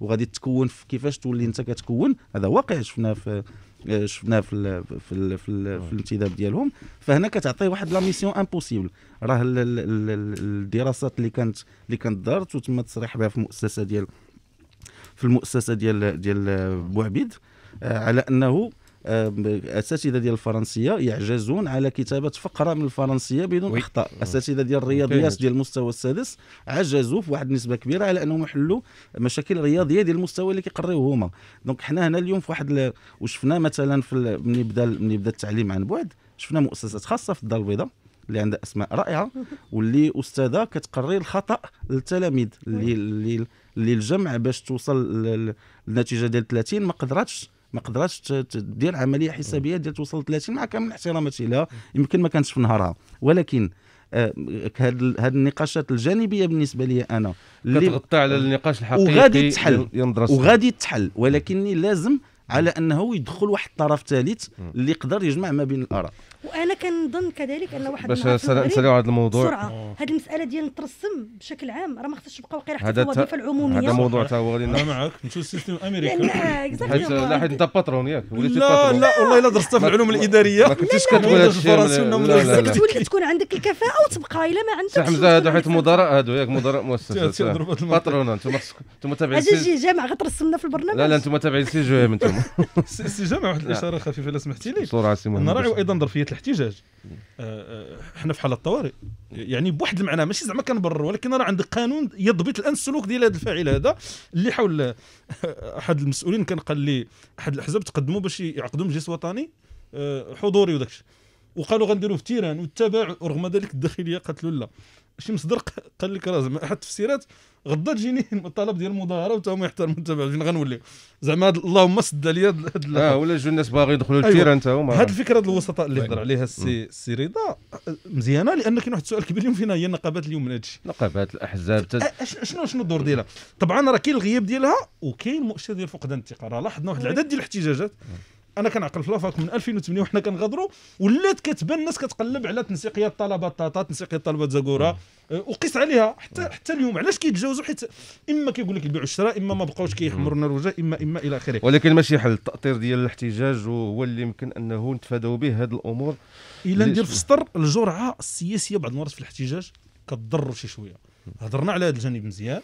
وغادي تكون كيفاش تولي انت كتكون هذا واقع شفناه في آه، شفناه في في في, في الانتداب ديالهم فهنا كتعطي واحد لا ميسيون امبوسيبل راه الدراسات اللي كانت اللي كانت دارت وتم التصريح بها في المؤسسه ديال في المؤسسه ديال ديال بوعبيد آه، على انه آه، الاساتذه ديال الفرنسيه يعجزون على كتابه فقره من الفرنسيه بدون اخطاء الاساتذه ديال الرياضيات ديال المستوى السادس عجزوا في واحد النسبه كبيره على انهم يحلوا مشاكل رياضيه ديال المستوى اللي كيقريوه هما دونك حنا هنا اليوم في واحد وشفنا مثلا في من يبدا من يبدا التعليم عن بعد شفنا مؤسسات خاصه في الدار البيضاء اللي عندها اسماء رائعه واللي استاذه كتقري الخطا للتلاميذ اللي اللي للجمع باش توصل للنتيجه ديال 30 ما قدراتش ما قدراتش تدير عمليه حسابيه ديال توصل 30 مع كامل احتراماتي لها يمكن ما كانتش في نهارها ولكن آه، هاد هاد النقاشات الجانبيه بالنسبه لي انا اللي كتغطي على النقاش الحقيقي وغادي تحل وغادي تحل ولكني لازم على انه يدخل واحد الطرف ثالث اللي يقدر يجمع ما بين الاراء وانا كنظن كذلك ان واحد باش نساليو على هذا الموضوع بسرعه آه. هذه المساله ديال نترسم بشكل عام راه ما خصهاش تبقى واقيلا حتى في الوظيفه العموميه هذا موضوع تا هو انا معاك نمشيو للسيستم الامريكي حيت لا حيت انت باترون ياك وليتي لا لا والله الا درستها في العلوم الاداريه ما كنتيش كتقول هذا الشيء تولي تكون عندك الكفاءه وتبقى الا ما عندكش حمزه هذا حيت مدراء هادو ياك مدراء مؤسسات باترون انتم انتم تابعين اجي جي جامع غترسمنا في البرنامج لا لا انتم تابعين سي جو انتم سي جامع واحد الاشاره خفيفه الا سمحتي لي بسرعه سي ايضا ظرفيه احتجاج آه، آه، احنا في حاله طوارئ يعني بواحد المعنى ماشي زعما كنبرر ولكن راه عندك قانون يضبط الان السلوك ديال هذا الفاعل هذا اللي حول آه، احد المسؤولين كان قال لي احد الاحزاب تقدموا باش يعقدوا مجلس وطني حضوري وداكشي وقالوا غنديروا في تيران والتابع رغم ذلك الداخليه قالت له لا شي مصدر قال لك راه زعما حتى التفسيرات غدا تجيني الطلب ديال المظاهره وتا هما يحترموا التبع فين غنولي زعما اللهم سد عليا اه ولا جو الناس باغيين يدخلوا للتيران أيوة. تا هما هاد الفكره ديال الوسطاء اللي طيب. هضر عليها السي السي رضا مزيانه لان كاين واحد السؤال كبير اليوم فينا هي النقابات اليوم من هادشي نقابات الاحزاب تز... شنو شنو الدور ديالها طبعا راه كاين الغياب ديالها وكاين المؤشر ديال فقدان الثقه راه لاحظنا واحد العدد ديال الاحتجاجات انا كنعقل في لافاك من 2008 وحنا كنغادروا ولات كتبان الناس كتقلب على تنسيقيه الطلبه طاطا تنسيقيه الطلبه زاكورا أه، وقيس عليها حتى نعم. حتى اليوم علاش كيتجاوزوا حيت اما كيقول لك البيع والشراء اما ما بقاوش كيحمروا لنا نعم. الوجه اما اما الى اخره ولكن ماشي حل التاطير ديال الاحتجاج هو اللي يمكن انه نتفاداو به هذه الامور الا ندير في سطر الجرعه السياسيه بعض المرات في الاحتجاج كتضر شي شويه هضرنا على هذا الجانب مزيان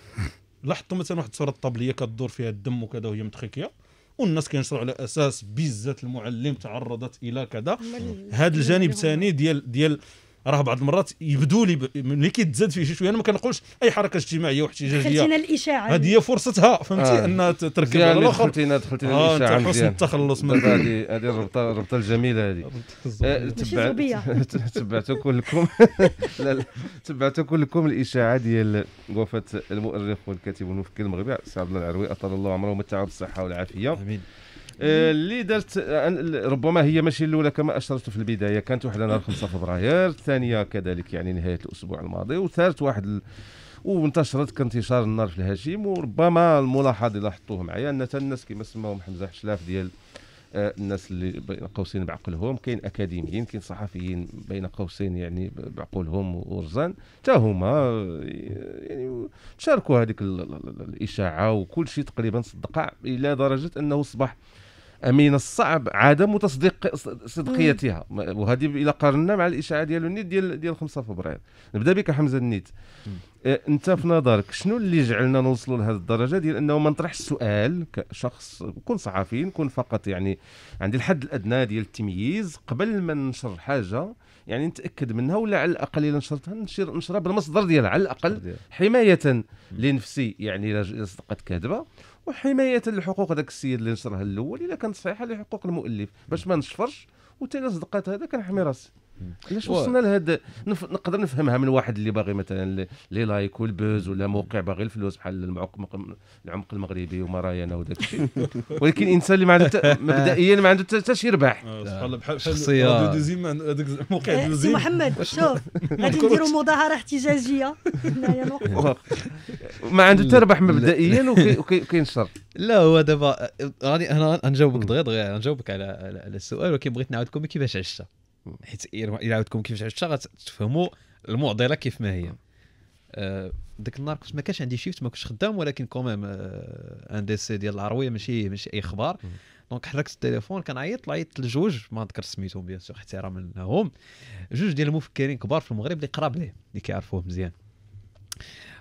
لاحظتوا مثلا واحد الصوره الطابليه كدور فيها الدم وكذا وهي متخيكيه والناس كينشروا على اساس بزات المعلم تعرضت الى كذا هذا الجانب الثاني ديال ديال راه بعض المرات يبدو لي ملي كيتزاد فيه شي شويه انا ما كنقولش اي حركه اجتماعيه واحتجاجيه خلتينا الاشاعه هذه هي فرصتها فهمتي آه. انها تركب على الاخر دخلتينا دخلتينا آه الاشاعه انت حسن التخلص من هذه هذه الربطه الربطه الجميله هذه آه، تبعتوا كلكم لا لا تبعتوا كلكم الاشاعه ديال وفاه المؤرخ والكاتب والمفكر المغربي سعد الله العروي اطال الله عمره ومتعه بالصحه والعافيه امين آه، اللي دارت آه، ربما هي ماشي الاولى كما اشرت في البدايه كانت واحد نهار 5 فبراير الثانيه كذلك يعني نهايه الاسبوع الماضي وثالث واحد ال... وانتشرت كانتشار النار في الهشيم وربما الملاحظ اللي حطوه معايا ان الناس كما سماهم حمزه حشلاف ديال آه، الناس اللي بين قوسين بعقلهم كاين اكاديميين كاين صحفيين بين قوسين يعني بعقولهم ورزان حتى هما يعني شاركوا هذيك الاشاعه وكل شيء تقريبا صدقع الى درجه انه اصبح من الصعب عدم تصديق صدقيتها وهذه الى قارنا مع الاشاعه ديال النيت ديال ديال 5 فبراير نبدا بك حمزه النيت انت في نظرك شنو اللي جعلنا نوصلوا لهذه الدرجه ديال انه ما نطرحش السؤال كشخص نكون صحفي نكون فقط يعني عندي الحد الادنى ديال التمييز قبل ما ننشر حاجه يعني نتاكد منها ولا على الاقل الا نشرتها نشر نشرها بالمصدر ديالها على الاقل حمايه لنفسي يعني الا صدقت كاذبه وحمايه لحقوق ذاك السيد اللي نشرها الاول الا كانت صحيحه لحقوق المؤلف باش ما نشفرش الا صدقت هذا كنحمي راسي علاش وصلنا لهاد نف... نقدر نفهمها من واحد اللي باغي مثلا لي لايك والبوز ولا موقع باغي الفلوس بحال المعق... العمق المغربي ومرايانا وداك الشيء ولكن الانسان اللي ما عنده مبدئيا ما عنده حتى شي ربح آه، بحال بحال شخصيه دوزيم هذاك موقع دوزيم إيه، محمد شوف غادي نديروا مظاهره احتجاجيه ما عنده حتى ربح مبدئيا وكينشر لا هو دابا غادي انا غنجاوبك دغيا دغيا غنجاوبك على على السؤال ولكن بغيت نعاود كيفاش عشتها حيت إيه الى عاودتكم كيفاش عشتها غتفهموا المعضله كيف ما هي ذاك آه، ديك النهار كنت ما كانش عندي شيفت ما كنتش خدام ولكن كوميم ان ان ديسي ديال العرويه ماشي ماشي اي اخبار دونك حركت التليفون كنعيط عيطت لجوج ما نذكر سميتهم بيان سور احتراما لهم جوج ديال المفكرين كبار في المغرب اللي قراب ليه اللي كيعرفوه مزيان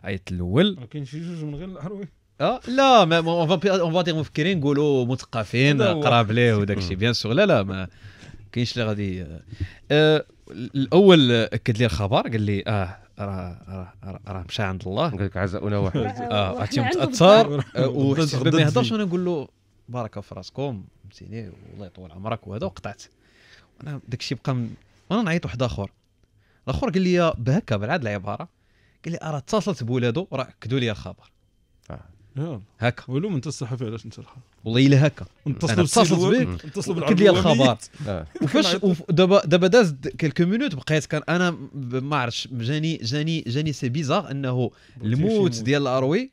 عيطت الاول كاين شي جوج من غير العرويه اه لا ما اون فا دير مفكرين نقولوا مثقفين قراب ليه وداك الشيء بيان سور لا لا ما كاينش اللي غادي آه، الاول اكد لي الخبر قال لي اه راه راه مشى عند الله قال لك عزاؤنا واحد اه عرفتي متاثر وحسيت ما يهضرش وانا نقول له بركه في راسكم فهمتيني والله يطول عمرك وهذا وقطعت وانا داك الشيء بقى وانا نعيط واحد اخر الاخر قال لي بهكا بهذه العباره قال لي راه اتصلت بولادو راه كدوا لي الخبر آه. نعم. هكا ولو انت الصحفي علاش نشرحها والله الا هكا نتصلوا اتصلت بك نتصلوا بالعبد لي الخبر آه. وفاش دابا دابا داز كيلكو مينوت بقيت كان انا ما عرفتش جاني جاني جاني سي بيزار انه الموت ديال الاروي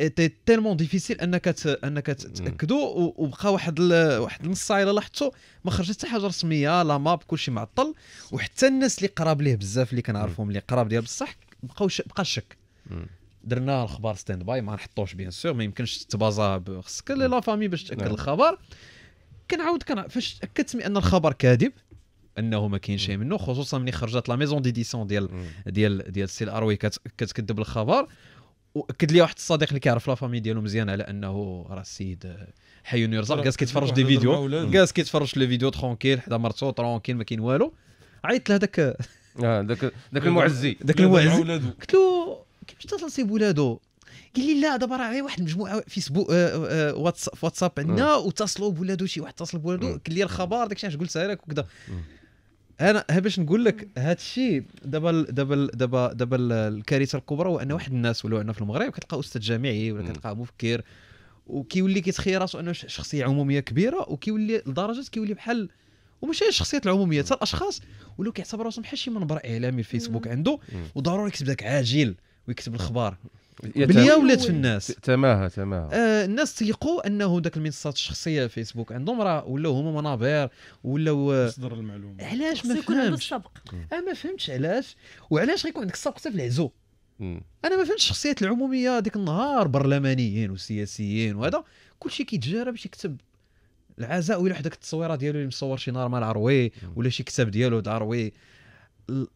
ايتي تيلمون ديفيسيل انك انك تاكدوا وبقى واحد واحد نص ساعه الا لاحظتوا ما خرجت حتى حاجه رسميه لا ماب كلشي معطل وحتى الناس اللي قراب ليه بزاف اللي كنعرفهم اللي قراب ديال بصح بقاو بقى الشك درنا الخبر ستاند باي ما نحطوش بيان سور ما يمكنش تبازا خصك لا فامي نعم. باش تاكد نعم. الخبر كنعاود كن فاش تاكدت ان الخبر كاذب انه ما كاين شيء منه خصوصا ملي خرجت لا ميزون ديديسيون ديال ديال ديال السي الاروي كتكذب الخبر واكد لي واحد الصديق اللي كيعرف لا فامي ديالو مزيان على انه راه السيد حي يرزق كاز كيتفرج دي فيديو كاز كيتفرج لي فيديو ترونكيل حدا مرتو ترونكيل ما كاين والو عيطت لهذاك آه، داك داك المعزي داك المعزي قلت له كيفاش اتصل سي ولادو قال لي لا دابا راه غير واحد المجموعه فيسبوك آه، آه، آه، واتس في واتساب عندنا واتصلوا بولادو شي واحد اتصل بولادو قال لي الخبر داك الشيء علاش قلتها لك وكذا انا باش نقول لك هذا الشيء دابا دابا دابا دابا الكارثه الكبرى هو ان واحد الناس ولو عندنا في المغرب كتلقى استاذ جامعي ولا كتلقى مفكر وكيولي كيتخيل راسو انه شخصيه عموميه كبيره وكيولي لدرجه كيولي بحال وماشي الشخصيات العموميه حتى الاشخاص ولاو كيعتبروا راسهم بحال شي منبر اعلامي فيسبوك عنده وضروري كتبدا عاجل ويكتب الاخبار بلي ولات في الناس تماهى تماهى آه الناس تيقوا انه ذاك المنصات الشخصيه فيسبوك عندهم راه ولاو هما منابر ولاو آه، مصدر المعلومه علاش ما فهمتش آه ما فهمتش علاش وعلاش غيكون عندك السبق حتى في العزو انا ما فهمتش الشخصيات العموميه ديك النهار برلمانيين وسياسيين وهذا كلشي كيتجارى باش يكتب العزاء ولا حداك التصويره ديالو اللي مصور شي نار مع العروي ولا شي كتاب ديالو دعروي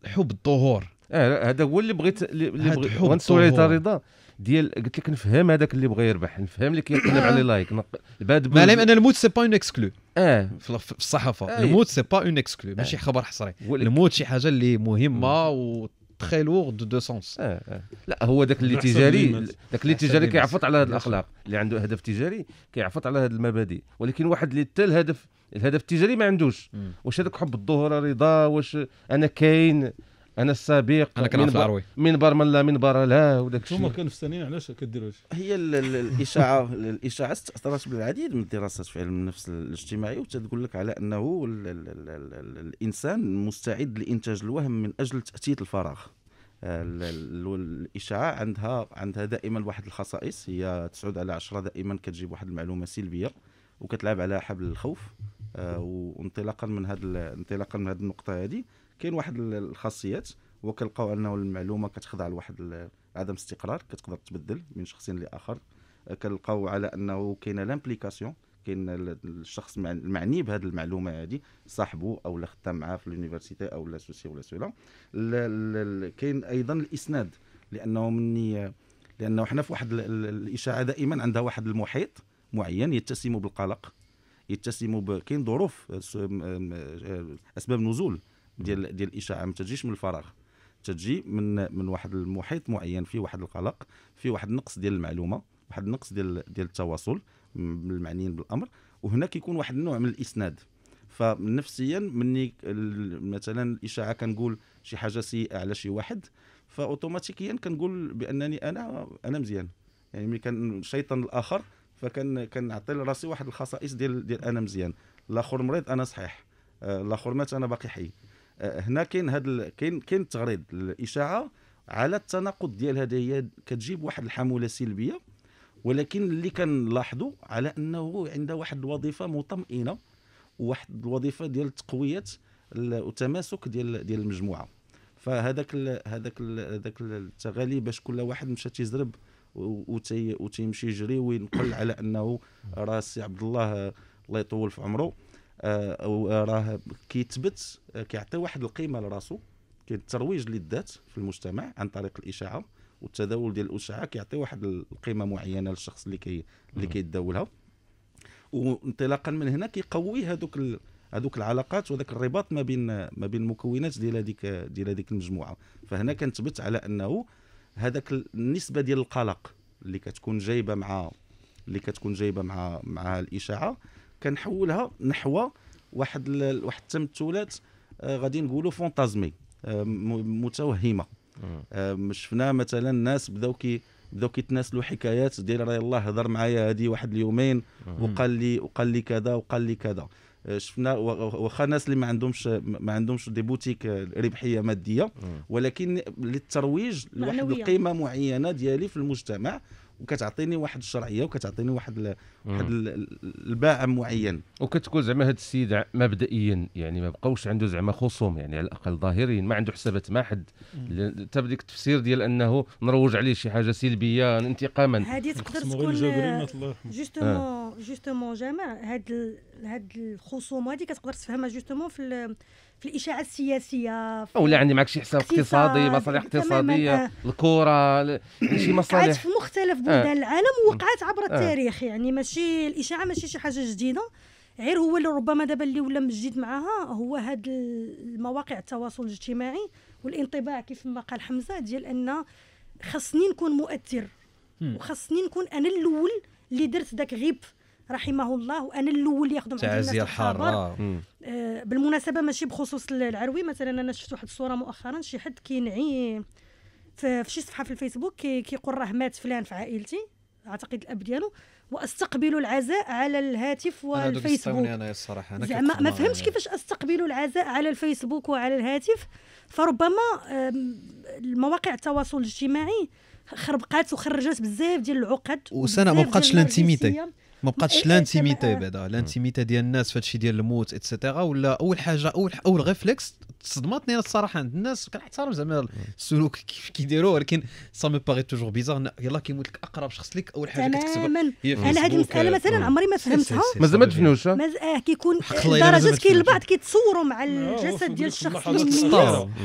حب الظهور اه هذا هو اللي بغيت اللي بغيت عليه رضا ديال قلت لك نفهم هذاك اللي بغى يربح نفهم اللي كيقلب على لايك بعد ما علم ان الموت سي با اون اكسكلو اه في الصحافه آه. الموت سي با اون اكسكلو ماشي آه. خبر حصري الموت شي حاجه اللي مهمه و تري لوغ دو دو سونس آه آه. لا هو داك اللي تجاري داك اللي تجاري كيعفط على هذه الاخلاق اللي عنده هدف تجاري كيعفط على هذه المبادئ ولكن واحد اللي حتى الهدف الهدف التجاري ما عندوش واش هذاك حب الظهور رضا واش انا كاين انا السابق انا كنعرف العروي منبر من لا منبر لا وداك الشيء هما كانوا في الثانيه علاش كديروا هي الاشاعه الاشاعه استاثرت بالعديد من الدراسات في علم النفس الاجتماعي وتتقول لك على انه الانسان مستعد لانتاج الوهم من اجل تاتيه الفراغ الاشاعه عندها عندها دائما واحد الخصائص هي تسعود على عشرة دائما كتجيب واحد المعلومه سلبيه وكتلعب على حبل الخوف آه، وانطلاقا من هذا انطلاقا من هذه النقطه هذه كاين واحد الخاصيات وكنلقاو انه المعلومه كتخضع لواحد عدم استقرار كتقدر تبدل من شخص لاخر آه، كنلقاو على انه كاينه لامبليكاسيون كاين الشخص المعني بهذه المعلومه هذه صاحبه او لا خدام معاه في اليونيفرسيتي او لا سوسي ولا سولا كاين ايضا الاسناد لانه مني لانه حنا في واحد الاشاعه دائما عندها واحد المحيط معين يتسم بالقلق يتسم كاين ظروف اسباب نزول ديال ديال الاشاعه ما تجيش من الفراغ تجي من من واحد المحيط معين فيه واحد القلق فيه واحد النقص ديال المعلومه واحد النقص ديال ديال التواصل المعنيين بالامر وهنا كيكون واحد النوع من الاسناد فنفسيا مني مثلا الاشاعه كنقول شي حاجه سيئه على شي واحد فاوتوماتيكيا كنقول بانني انا انا مزيان يعني ملي كان شيطان الاخر فكان كنعطي لراسي واحد الخصائص ديال ديال انا مزيان الاخر مريض انا صحيح آه، الاخر مات انا باقي حي هنا كاين هذا كاين كاين تغريد الاشاعه على التناقض ديال هذا هي كتجيب واحد الحموله سلبيه ولكن اللي كنلاحظوا على انه عنده واحد الوظيفه مطمئنه وواحد الوظيفه ديال تقويه وتماسك ديال ديال المجموعه فهذاك هذاك هذاك التغالي باش كل واحد مشى تيزرب وتيمشي يجري وينقل على انه راه سي عبد الله الله يطول في عمره آه، آه، راه كيثبت آه، كيعطي واحد القيمه لراسو كاين الترويج للذات في المجتمع عن طريق الاشاعه والتداول ديال الاشاعه كيعطي واحد القيمه معينه للشخص اللي كي اللي كيتداولها وانطلاقا من هنا كيقوي هذوك ال... هذوك العلاقات وذاك الرباط ما بين ما بين المكونات ديال هذيك ديال هذيك المجموعه فهنا كنثبت على انه هذاك النسبه ديال القلق اللي كتكون جايبه مع اللي كتكون جايبه مع مع الاشاعه كنحولها نحو واحد واحد التمثلات آه، غادي نقولوا فونتازمي آه، متوهمه آه، شفنا مثلا الناس بداو كي بداو كيتناسلوا حكايات ديال راه يلاه هضر معايا هذه واحد اليومين وقال لي وقال لي كذا وقال لي كذا شفنا واخا الناس اللي ما عندهمش ما عندهمش دي بوتيك ربحيه ماديه ولكن للترويج لواحد القيمه معينه ديالي في المجتمع وكتعطيني واحد الشرعيه وكتعطيني واحد ال... واحد الباع معين وكتكون زعما هذا السيد مبدئيا يعني ما بقاوش عنده زعما خصوم يعني على الاقل ظاهريا ما عنده حسابات مع حد حتى بديك التفسير ديال انه نروج عليه شي حاجه سلبيه انتقاما هذه تقدر تكون آه، جوستومون آه. جوستومون جماعه هاد هاد الخصومه هذه كتقدر تفهمها جوستومون في في الاشاعه السياسيه في ولا عندي معك شي حساب اقتصادي مصالح اقتصاديه الكره شي مصالح وقعت في مختلف آه. بلدان آه. العالم ووقعت عبر التاريخ يعني ماشي الاشاعه ماشي شي حاجه جديده غير هو اللي ربما دابا اللي ولا مجد معاها هو هاد المواقع التواصل الاجتماعي والانطباع كيف ما قال حمزه ديال ان خاصني نكون مؤثر وخاصني نكون انا الاول اللي درت داك غيب رحمه الله وانا الاول يخدم عند الناس الحاره بالمناسبه ماشي بخصوص العروي مثلا انا شفت واحد الصوره مؤخرا شي حد كينعي في شي صفحه في الفيسبوك كيقول راه مات فلان في عائلتي اعتقد الاب ديالو واستقبل العزاء على الهاتف والفيسبوك انا انا الصراحه انا زعما ما فهمتش يعني. كيفاش استقبل العزاء على الفيسبوك وعلى الهاتف فربما المواقع التواصل الاجتماعي خربقات وخرجات بزاف ديال العقد وسنه ما بقاتش لانتيميتي ما بقاتش إيه، إيه، لانتيميتي بعدا لانتيميتي ديال الناس في هادشي ديال الموت اتسيتيرا ولا اول حاجه اول اول ريفلكس صدمتني انا الصراحه عند الناس كنحترم زعما السلوك كيف كيديروه ولكن سا مي باغي توجور بيزار يلا كيموت لك اقرب شخص لك اول حاجه كتكتب انا هذه المساله آه، مثلا عمري ما فهمتها مازال ما دفنوش آه؟, اه كيكون لدرجه كاين البعض كيتصوروا مع الجسد ديال الشخص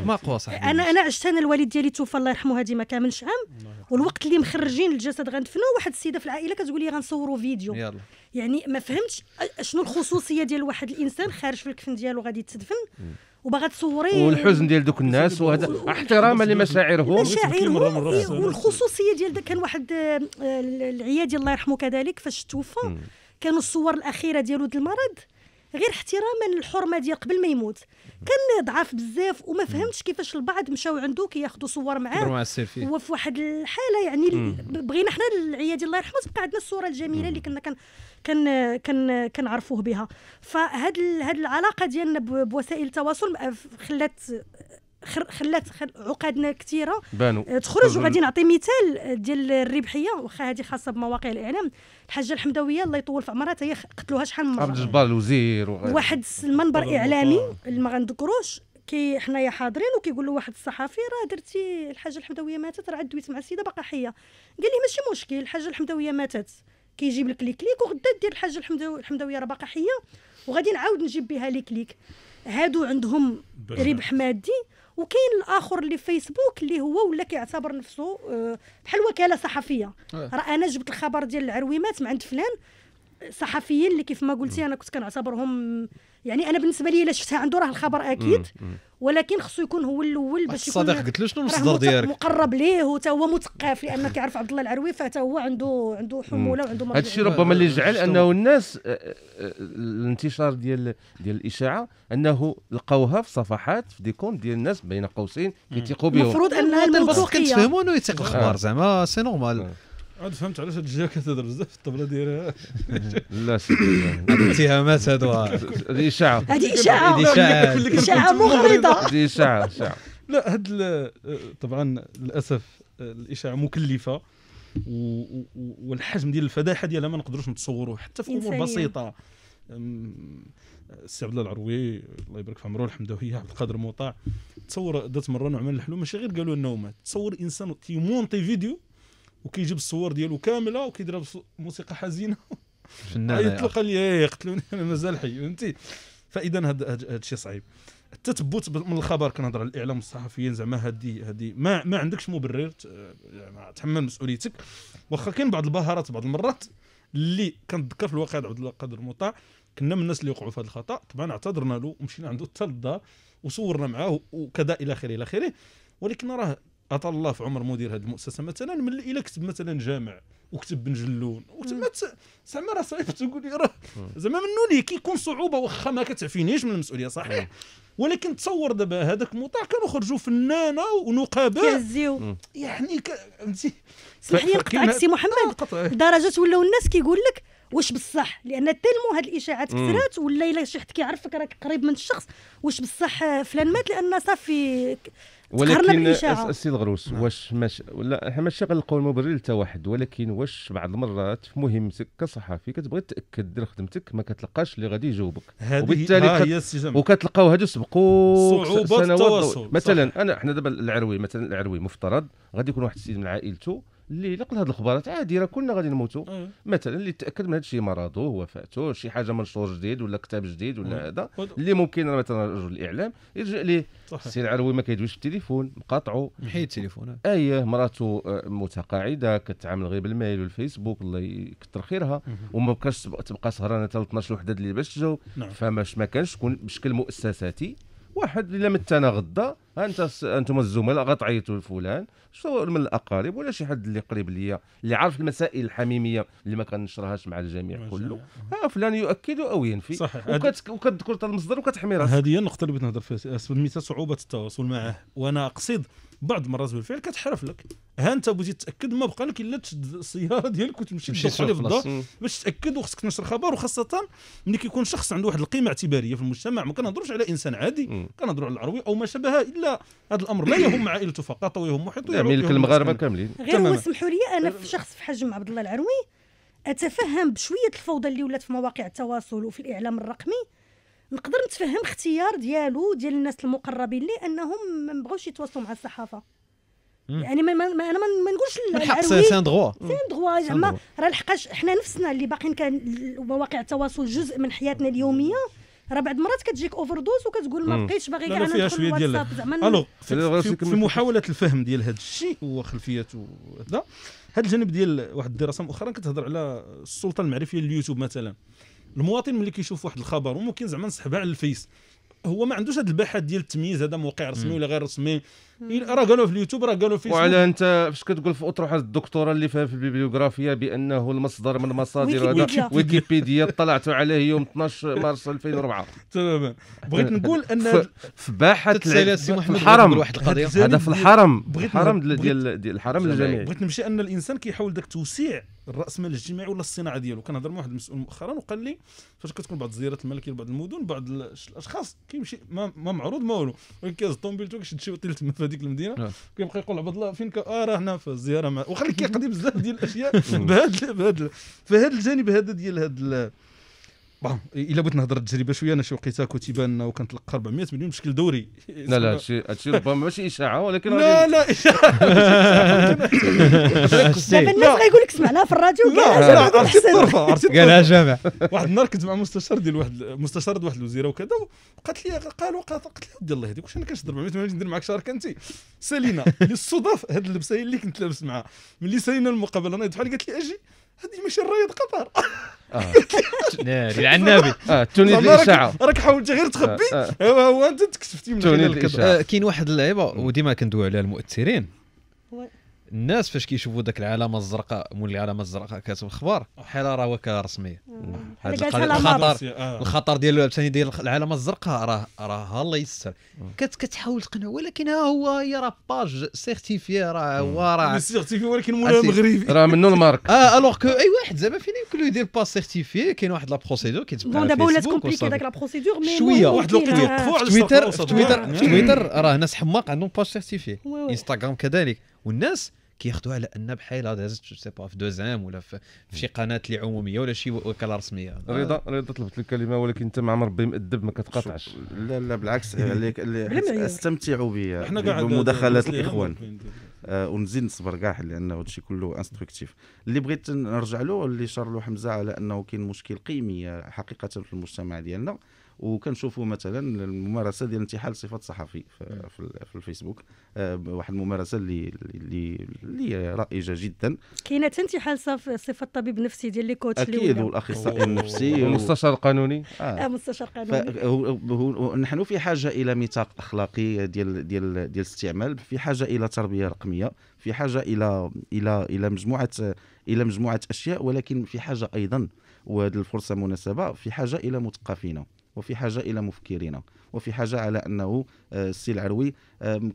ما قوا انا انا عشت انا الوالد ديالي توفى الله يرحمه هذه ما كاملش عام والوقت اللي مخرجين الجسد غندفنوا واحد السيده في العائله كتقول لي غنصوروا فيديو يلا. يعني ما فهمتش شنو الخصوصيه ديال واحد الانسان خارج في الكفن ديالو غادي تدفن وباغا تصوري والحزن ديال دوك الناس وهذا احتراما لمشاعرهم والخصوصيه ديال كان واحد آه، العيادي الله يرحمه كذلك فاش توفى كانوا الصور الاخيره ديالو ديال المرض غير احتراما للحرمه ديال قبل ما يموت كان ضعاف بزاف وما فهمتش كيفاش البعض مشاو عنده كياخذوا صور معاه هو في واحد الحاله يعني بغينا حنا العياد الله يرحمه تبقى عندنا الصوره الجميله اللي كنا كان كان كان كنعرفوه بها فهاد هاد العلاقه ديالنا بوسائل التواصل خلات خلات خل... عقدنا كثيره بانو آه، تخرج وغادي نعطي مثال آه، ديال الربحيه واخا هذه خاصه بمواقع الاعلام الحاجه الحمدويه الله يطول في عمرها هي قتلوها شحال من مره عبد الجبار الوزير وغير. واحد المنبر اعلامي ما غنذكروش كي حنايا حاضرين وكيقول له واحد الصحفي راه درتي الحاجه الحمدويه ماتت راه دويت مع السيده باقا حيه قال لي ماشي مشكل الحاجه الحمدويه ماتت كيجيب لك لي كليك وغدا دير الحاجه الحمدويه راه باقا حيه وغادي نعاود نجيب بها لي كليك هادو عندهم ربح مادي وكاين الاخر اللي في فيسبوك اللي هو ولا كيعتبر نفسه آه، بحال وكاله صحفيه راه انا جبت الخبر ديال العرويمات مع عند فلان صحفيين اللي كيف ما قلتي انا كنت كنعتبرهم يعني انا بالنسبه لي الا شفتها عنده راه الخبر اكيد ولكن خصو يكون هو الاول باش يكون الصديق قلت له شنو المصدر ديالك مقرب ليه وتا هو مثقف لان كيعرف عبد الله العروي فتا هو عنده عنده حموله وعنده هذا الشيء ربما اللي جعل انه الناس الانتشار ديال ديال الاشاعه انه لقاوها في صفحات في ديكون ديال الناس بين قوسين كيثيقوا بهم المفروض انها المفروض كتفهموا انه يتيق الاخبار آه. زعما سي نورمال آه. عاد فهمت علاش هاد الجهه كتهضر بزاف في الطبله ديالها لا سيدي الاتهامات هادو هذه اشاعه هذه اشاعه اشاعه مغرضه هذه اشاعه اشاعه لا هاد طبعا للاسف الاشاعه مكلفه والحجم ديال الفداحه ديالها ما نقدروش نتصوروه حتى في امور بسيطه السي عبد الله العروي الله يبارك في عمره الحمدويه عبد القادر مطاع تصور دات مره نعمان الحلو ماشي غير قالوا انه مات تصور انسان تيمونتي فيديو وكيجيب الصور ديالو كامله وكيديرها بموسيقى حزينه فنان يطلق لي يقتلوني انا مازال حي فهمتي فاذا هذا الشيء صعيب التثبت من الخبر كنهضر على الاعلام الصحفيين زعما هادي هادي ما ما عندكش مبرر تحمل مسؤوليتك واخا كاين بعض البهارات بعض المرات اللي كنتذكر في الواقع عبد القادر المطاع كنا من الناس اللي وقعوا في هذا الخطا طبعا اعتذرنا له ومشينا عنده حتى للدار وصورنا معاه وكذا الى اخره الى اخره ولكن راه اطال الله في عمر مدير هذه المؤسسه مثلا من الا كتب مثلا جامع وكتب بن جلون وتما زعما راه صعيب تقول لي راه زعما منو ليه كيكون صعوبه واخا ما كتعفينيش من المسؤوليه صحيح ولكن تصور دابا هذاك مطاع كانوا خرجوا فنانه ونقباء كيهزيو يعني فهمتي سمح لي نقطعك سي محمد لدرجه ولاو الناس كيقول لك واش بصح لان تلمو هاد الاشاعات كثرات ولا الا شي حد كيعرفك راك قريب من الشخص واش بصح فلان مات لان صافي ولكن السي الغروس نعم. واش مش لا ماشي غنلقاو المبرر لتا واحد ولكن واش بعض المرات في مهمتك كصحفي كتبغي تاكد ديال خدمتك ما كتلقاش اللي غادي يجاوبك وبالتالي ها وكتلقاو هادو سبقوا صعوبه التواصل مثلا انا حنا دابا العروي مثلا العروي مفترض غادي يكون واحد السيد من عائلته اللي نقل هذه الخبرات عادي راه كلنا غادي نموتوا مثلا اللي تاكد من هذا الشيء مرضه وفاته شي حاجه منشور جديد ولا كتاب جديد ولا هذا اللي ممكن مثلا رجل الاعلام يرجع ليه السي العروي ما كيدويش في التليفون مقاطعو محيد التليفون ايه مراته آه، متقاعده كتعامل غير بالميل والفيسبوك الله يكثر خيرها وما بقاش تبقى سهرانه حتى 12 وحده اللي باش تجاوب نعم. فما ما كانش شكون بشكل مؤسساتي واحد الا متنا غدا انت انتم الزملاء غتعيطوا لفلان سواء من الاقارب ولا شي حد اللي قريب ليا اللي عارف المسائل الحميميه اللي ما كنشرهاش مع الجميع كله ها آه، فلان يؤكد او ينفي صحيح وكت... وكتذكر المصدر وكتحمي راسك هذه هي النقطه اللي بغيت نهضر فيها سميتها صعوبه التواصل معه وانا اقصد بعض المرات بالفعل كتحرف لك ها انت بغيتي تاكد ما بقى لك الا تشد السياره ديالك وتمشي تدوخ عليه في الدار باش تاكد وخصك تنشر خبر وخاصه ملي كيكون شخص عنده واحد القيمه اعتباريه في المجتمع ما كنهضروش على انسان عادي كنهضروا على العروي او ما شابه الا لا هذا الامر لا يهم عائلته فقط ويهم محيطه نعم، يعني ملك المغاربه كاملين غير هو اسمحوا لي انا في شخص في حجم عبد الله العروي اتفهم بشويه الفوضى اللي ولات في مواقع التواصل وفي الاعلام الرقمي نقدر نتفهم اختيار ديالو ديال الناس المقربين ليه انهم ما بغاوش يتواصلوا مع الصحافه يعني ما, ما انا ما, نقولش الحق سان دغوا سان دغوا زعما راه لحقاش حنا نفسنا اللي باقيين كان مواقع التواصل جزء من حياتنا اليوميه راه بعض المرات كتجيك اوفر دوز وكتقول ما بقيتش باغي كاع انا ندخل الواتساب زعما الو في, في محاوله الفهم ديال هذا الشيء وخلفيته هذا هذا الجانب ديال واحد الدراسه مؤخرا كتهضر على السلطه المعرفيه لليوتيوب مثلا المواطن ملي كيشوف واحد الخبر وممكن زعما نسحبها على الفيس هو ما عندوش هذا الباحث ديال التمييز هذا موقع رسمي ولا غير رسمي إيه، راه قالوا في اليوتيوب راه قالوا في وعلى انت فاش كتقول في اطروحه الدكتوراه اللي فيها في البيبليوغرافيا بانه المصدر من مصادر هذا ويكيبيديا اطلعت عليه يوم 12 مارس 2004 تماما بغيت نقول ان في باحه الحرم هذا في الحرم الحرم ديال ديال الحرم الجامعي بغيت نمشي ان الانسان كيحاول داك توسيع الراسمال الاجتماعي ولا الصناعه ديالو كنهضر مع واحد المسؤول مؤخرا وقال لي فاش كتكون بعض الزيارات الملكيه لبعض المدن بعض الاشخاص كيمشي ما, معروض ما والو ولكن كيهز الطوموبيل كيشد شي وطيل تما في هذيك المدينه نعم. كيبقى يقول عبد الله فين اه راه هنا في الزياره مع وخليك كيقضي بزاف ديال الاشياء بهذا بهذا فهذا الجانب هذا ديال هذا بون الا بغيت نهضر التجربه شويه انا شي وقيته كنت انه كنتلقى 400 مليون بشكل دوري لا لا هادشي هادشي ربما ماشي اشاعه ولكن لا لا اشاعه دابا الناس غيقول لك سمعناها في الراديو لا لا عرفتي الطرفه عرفتي قالها جامع واحد النهار كنت مع مستشار ديال واحد مستشار ديال واحد الوزيره وكذا وقالت لي قالوا قالت لي ودي الله يهديك واش انا كنشد 400 مليون ندير معك شارك انت سالينا للصدف هاد اللبسه اللي كنت لابس معها ملي سالينا المقابله بحال قالت لي اجي هذه ماشي الرايه قطر ناري على النبي التونيزي الاشاعه راك حاولت غير تخبي آه، آه. هو انت تكسفتي من آه، كاين واحد اللعيبه وديما كندوي عليها المؤثرين الناس فاش كيشوفوا داك العلامه الزرقاء مول العلامه الزرقاء كاتب اخبار بحال راه وكاله رسميه الخطر الخطر ديال ثاني ديال العلامه الزرقاء راه راه الله يستر كتحاول تقنع ولكن ها هو هي راه باج سيرتيفي راه هو راه سيرتيفي ولكن مولاه مغربي راه منو المارك اه الوغ كو اي واحد زعما فين يمكن له يدير با سيرتيفي كاين واحد لا بروسيدور كيتبع دابا ولات كومبليكي داك لا بروسيدور مي شويه واحد الوقت على تويتر تويتر تويتر راه ناس حماق عندهم باج سيرتيفي انستغرام كذلك والناس كياخذوها على ان بحال دازت سي با في دوزام ولا في, شي قناه اللي عموميه ولا شي وكاله رسميه رضا رضا طلبت الكلمه ولكن انت مع ربي مؤدب ما كتقاطعش لا لا بالعكس عليك استمتعوا بي بمداخلات الاخوان آه، ونزيد نصبر كاع لانه هادشي كله انستركتيف اللي بغيت نرجع له اللي شارلو حمزه على انه كاين مشكل قيمي حقيقه في المجتمع ديالنا وكنشوفوا مثلا الممارسه ديال انتحال صفه صحفي في الفيسبوك آه، واحد الممارسه اللي اللي اللي رائجه جدا كاينه انتحال صفه الطبيب النفسي ديال لي كوتش اكيد والاخصائي النفسي والمستشار القانوني آه. اه مستشار قانوني نحن في حاجه الى ميثاق اخلاقي ديال ديال ديال الاستعمال في حاجه الى تربيه رقميه في حاجه الى الى الى مجموعه الى مجموعه اشياء ولكن في حاجه ايضا وهذه الفرصه مناسبه في حاجه الى مثقفين وفي حاجه الى مفكرين وفي حاجه على انه آه، السي العروي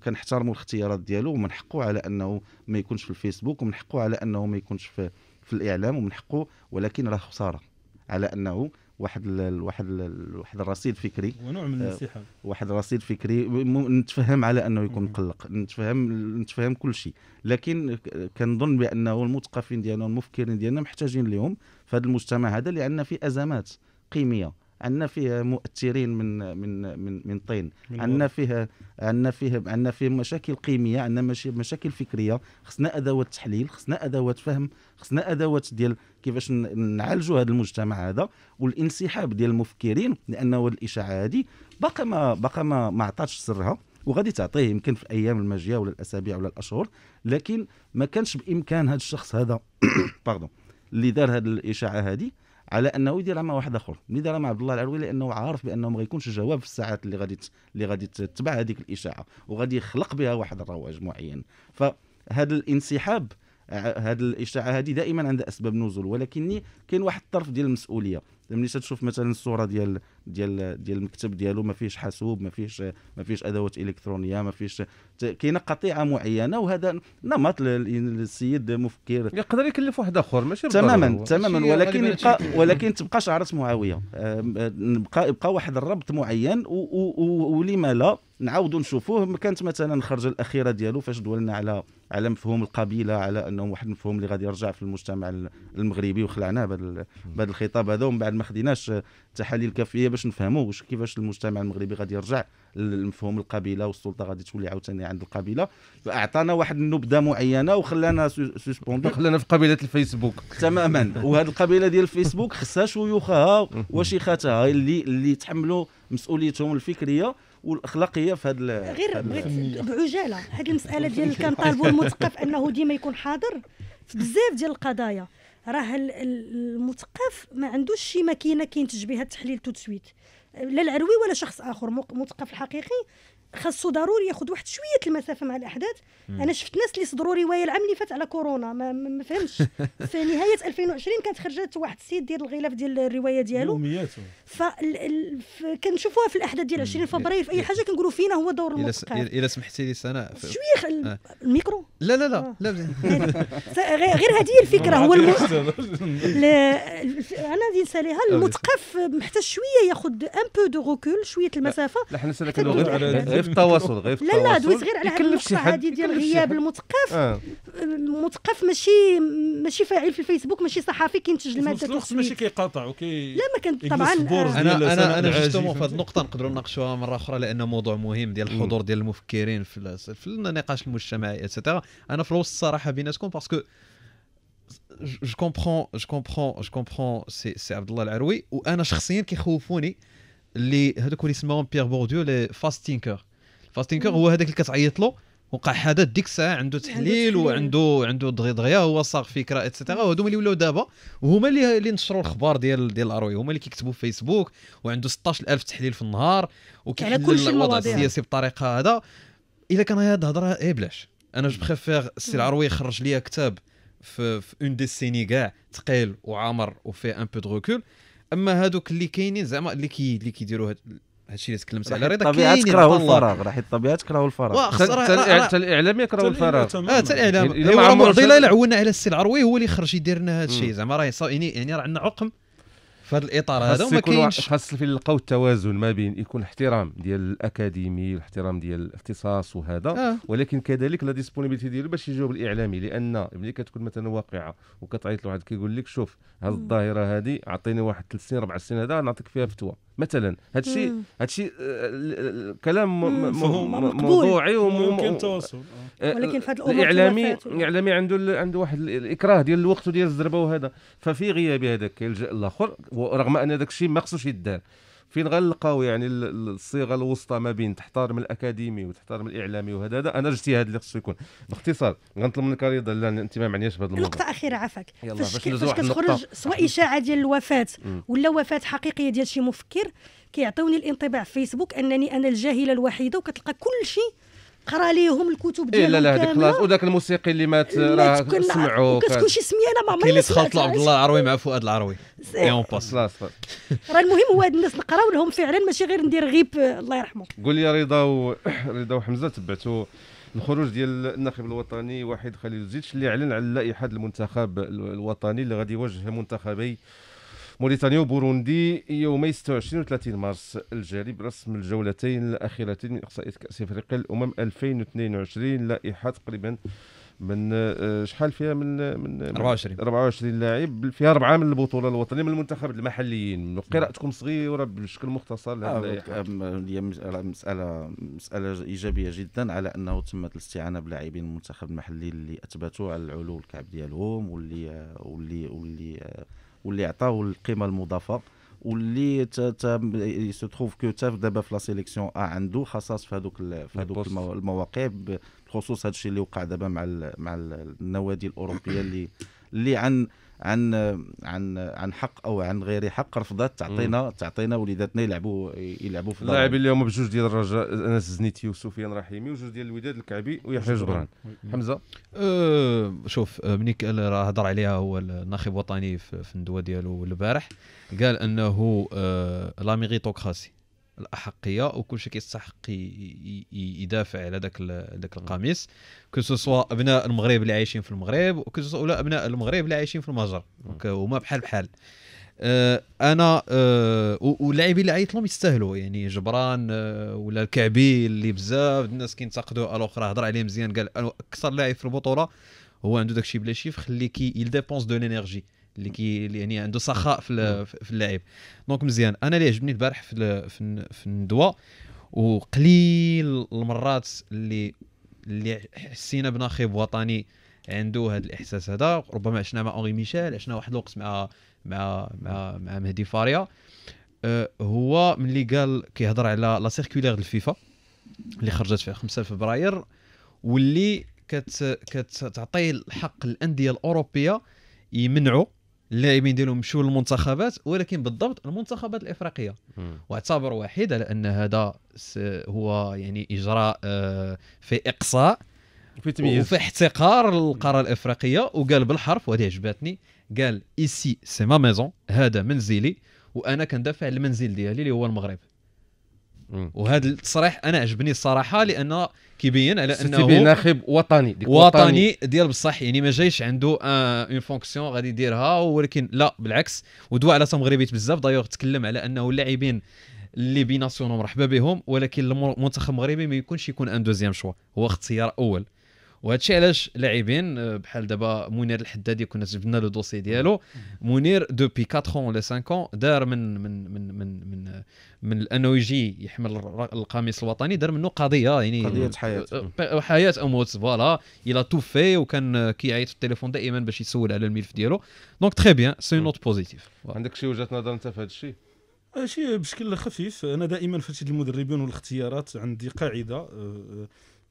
كنحترموا الاختيارات ديالو ومن حقه على انه ما يكونش في الفيسبوك ومن حقه على انه ما يكونش في, في الاعلام ومن حقه ولكن راه خساره على انه واحد واحد واحد الرصيد فكري ونوع من آه، الانسحاب واحد الرصيد فكري نتفهم على انه يكون مقلق نتفهم نتفهم كل شيء لكن كنظن بانه المثقفين ديالنا والمفكرين ديالنا محتاجين لهم في هذا المجتمع هذا لان في ازمات قيميه عندنا فيه مؤثرين من من من, من طين أيوة. عندنا فيه عندنا فيه عندنا فيه مشاكل قيميه عندنا مشاكل فكريه خصنا ادوات تحليل خصنا ادوات فهم خصنا ادوات ديال كيفاش نعالجوا هذا المجتمع هذا والانسحاب ديال المفكرين لانه الاشاعه هذه باقا ما باقا ما ما عطاتش سرها وغادي تعطيه يمكن في الايام الماجيه ولا الاسابيع ولا الاشهر لكن ما كانش بامكان هذا الشخص هذا باردون اللي دار هذه الاشاعه هذه على انه يديرها مع واحد اخر يديرها مع عبد الله العروي لانه عارف بانه ما غيكونش جواب في الساعات اللي غادي اللي غادي تتبع هذيك الاشاعه وغادي يخلق بها واحد الرواج معين فهذا الانسحاب هذه الاشاعه هذه دائما عندها اسباب نزول ولكني كاين واحد الطرف ديال المسؤوليه يعني ملي تشوف مثلا الصوره ديال ديال ديال المكتب ديالو ما فيهش حاسوب ما فيهش ما فيهش ادوات الكترونيه ما فيهش كاينه قطيعه معينه وهذا نمط السيد مفكر يقدر يكلف واحد اخر ماشي تماما تماما ولكن يبقى ولكن تبقى شعره معاويه يبقى يبقى واحد الربط معين ولما لا نعاودوا نشوفوه كانت مثلا الخرجه الاخيره ديالو فاش دولنا على على مفهوم القبيله على انه واحد المفهوم اللي غادي يرجع في المجتمع المغربي وخلعناه بهذا الخطاب هذا ومن بعد ما خديناش التحاليل الكافيه باش نفهموا واش كيفاش المجتمع المغربي غادي يرجع لمفهوم القبيله والسلطه غادي تولي عاوتاني عند القبيله فاعطانا واحد النبذه معينه وخلانا سوسبوندو خلانا في قبيله الفيسبوك تماما وهذه القبيله ديال الفيسبوك خصها شيوخها وشيخاتها اللي اللي تحملوا مسؤوليتهم الفكريه والاخلاقيه في هذا غير بعجاله هذه المساله ديال كنطالبوا المثقف انه ديما يكون حاضر في بزاف ديال القضايا راه المثقف ما عندوش شي ماكينه كينتج بها التحليل تو تسويت لا العروي ولا شخص اخر مثقف الحقيقي خاصو ضروري ياخذ واحد شويه المسافه مع الاحداث مم. انا شفت ناس اللي صدروا روايه العام اللي فات على كورونا ما, ما في نهايه 2020 كانت خرجت واحد السيد ديال الغلاف ديال الروايه ديالو يومياته فكنشوفوها في الاحداث ديال 20 فبراير في اي حاجه كنقولوا فينا هو دور المثقف الا سمحتي لي سناء شويه آه. الميكرو لا لا لا, آه. لا. يعني غير هذه الفكره هو انا غادي نساليها المثقف محتاج شويه ياخذ ان بو دو روكول شويه المسافه لا حنا سالك غير على غير في التواصل غير في لا لا دويت غير على هذه النقطه هذه ديال غياب المثقف آه. المثقف ماشي ماشي فاعل في الفيسبوك ماشي صحفي كينتج الماده ماشي كيقاطع وكي لا ما كان طبعا الكورس ديال انا انا جوستومون في هذه النقطه نقدروا نناقشوها مره اخرى لان موضوع مهم ديال الحضور ديال المفكرين في في النقاش المجتمعي اتسيتيرا انا في الوسط الصراحه بيناتكم باسكو جو كومبخون جو كومبخون جو كومبخون سي سي عبد الله العروي وانا شخصيا كيخوفوني اللي هذوك اللي سماهم بيير بورديو لي فاست تينكر فاست تينكر هو هذاك اللي كتعيط له وقع حدث ديك الساعه عنده تحليل وعنده عنده دغيا دغيا هو صاغ فكره اتسيتيرا وهذوما اللي ولاو دابا وهما اللي اللي نشروا الاخبار ديال ديال الاروي هما اللي كيكتبوا في فيسبوك وعنده 16000 تحليل في النهار وكيحلل الوضع السياسي بطريقه هذا اذا كان هاد الهضره اي بلاش انا جو بريفير السي العروي يخرج ليا كتاب في, في اون ديسيني كاع ثقيل وعامر وفيه ان بو دو ريكول اما هادوك اللي كاينين زعما اللي كي اللي كيديروا هادشي اللي تكلمت عليه كاين طبيعه تكرهوا الفراغ راح الطبيعه تكرهوا الفراغ حتى الاعلام يكرهوا الفراغ اه حتى الاعلام هو معضله الا عونا على السي العروي هو اللي خرج يدير لنا هادشي زعما راه يعني يعني راه عندنا عقم في هذا الاطار هذا وما كاينش خاص في نلقاو التوازن ما بين يكون احترام ديال الاكاديمي والاحترام ديال الاختصاص وهذا آه. ولكن كذلك لا ديسبونيبيليتي ديالو باش يجاوب الاعلامي لان ملي كتكون مثلا واقعه وكتعيط لواحد كيقول لك شوف هذه الظاهره هذه عطيني واحد ثلاث سنين اربع سنين هذا نعطيك فيها فتوى مثلا هذا الشيء هذا الشيء كلام موضوعي وممكن تواصل آه. آه، آه، ولكن في الاعلامي الاعلامي عنده عنده واحد الاكراه ديال الوقت وديال الزربه وهذا ففي غياب هذاك يلجا الاخر ورغم ان هذاك الشيء ما خصوش يدار فين غنلقاو يعني الصيغه الوسطى ما بين تحترم الاكاديمي وتحترم الاعلامي وهذا انا الاجتهاد اللي خصو يكون باختصار غنطلب منك رضا لان انت ما معنياش هذا الموضوع نقطه اخيره عفاك فاش كتخرج سواء اشاعه ديال الوفاه ولا وفاه حقيقيه ديال شي مفكر كيعطيوني الانطباع في فيسبوك انني انا الجاهله الوحيده وكتلقى كل شيء قرا ليهم الكتب ديالهم إيه لا لا هذيك خلاص وذاك الموسيقي اللي مات راه سمعوا كتكون شي سميه انا ما عمرني اللي تخلط عبد الله العروي مع فؤاد العروي اي اون باس راه المهم هو هاد الناس نقراو لهم فعلا ماشي غير ندير غيب الله يرحمه قول لي رضا و... رضا وحمزه تبعتوا الخروج ديال الناخب الوطني واحد خليل الزيتش اللي اعلن على لائحه المنتخب الوطني اللي غادي يواجه منتخبي موريتانيا وبوروندي يومي 26 و 30 مارس الجاري برسم الجولتين الأخيرتين من إقصائيات كأس إفريقيا الأمم 2022 لائحة تقريبا من آه، شحال فيها من من 24 24 لاعب فيها اربعه من البطوله الوطنيه من المنتخب المحليين قراءتكم صغيره بشكل مختصر آه، هي آه مساله مساله ايجابيه جدا على انه تمت الاستعانه بلاعبين المنتخب المحلي اللي اثبتوا على العلو الكعب ديالهم واللي واللي واللي آه، واللي عطاه القيمه المضافه واللي سو تروف كو تاف دابا في لا سيليكسيون ا عنده خصاص في هذوك في هذوك المواقع بخصوص هذا الشيء اللي وقع دابا مع ال مع النوادي الاوروبيه اللي اللي عن عن عن عن حق او عن غير حق رفضت تعطينا تعطينا وليداتنا يلعبوا يلعبوا في اللاعبين اليوم بجوج ديال الرجاء انس زنيتي وسفيان رحيمي وجوج ديال الوداد الكعبي ويحيى جبران حمزه أه شوف أه، ملي راه هضر عليها هو الناخب الوطني في الندوه ديالو البارح قال انه أه لا ميغيتوكراسي الاحقيه وكل شيء كيستحق يدافع على ذاك ذاك القميص كو سوا ابناء المغرب اللي عايشين في المغرب وكو سوا ولا ابناء المغرب اللي عايشين في المجر هما بحال بحال آه انا آه واللاعبين اللي عيط لهم يستاهلوا يعني جبران آه ولا الكعبي اللي بزاف الناس كينتقدوا الاخرى هضر عليه مزيان قال اكثر لاعب في البطوله هو عنده داكشي بلا شيف خليه كي يل ديبونس دو لينيرجي اللي كي يعني عنده سخاء في, نعم. في اللعب دونك مزيان انا اللي عجبني البارح في في الندوه وقليل المرات اللي اللي حسينا بناخب وطني عنده هذا الاحساس هذا ربما عشنا مع اونغي ميشيل عشنا واحد الوقت مع مع مع, مع مهدي فاريا أه هو ملي قال كيهضر على لا سيركولير الفيفا اللي خرجت في 5 فبراير واللي كتعطي كت الحق الانديه الاوروبيه يمنعوا اللاعبين ديالهم مشوا للمنتخبات ولكن بالضبط المنتخبات الافريقيه واعتبر وحيد على ان هذا هو يعني اجراء آه، في اقصاء في وفي احتقار للقاره الافريقيه وقال بالحرف وهذه عجبتني قال ايسي سي ما ميزون هذا منزلي وانا كندافع المنزل ديالي اللي هو المغرب وهذا التصريح انا عجبني الصراحه لان كيبين على انه ناخب وطني ديك وطني, وطني ديال بصح يعني ما جايش عنده اون فونكسيون غادي يديرها ولكن لا بالعكس ودوا على مغربيت بزاف دايوغ تكلم على انه اللاعبين اللي بيناسيونو مرحبا بهم ولكن المنتخب المغربي ما يكونش يكون ان دوزيام شوا هو اختيار اول وهذا الشيء علاش لاعبين آه، بحال دابا منير الحدادي كنا جبنا لو دوسي ديالو منير دوبي 4 ولا 5 دار من من من من من, من يجي يحمل القميص الوطني دار منه قضيه يعني قضيه آه، آه، حياه حياه او موت فوالا الى تو في وكان كيعيط في التليفون دائما باش يسول على الملف ديالو دونك تري بيان سي نوت بوزيتيف عندك شي وجهه نظر انت في هذا الشيء شي بشكل خفيف انا دائما في المدربين والاختيارات عندي قاعده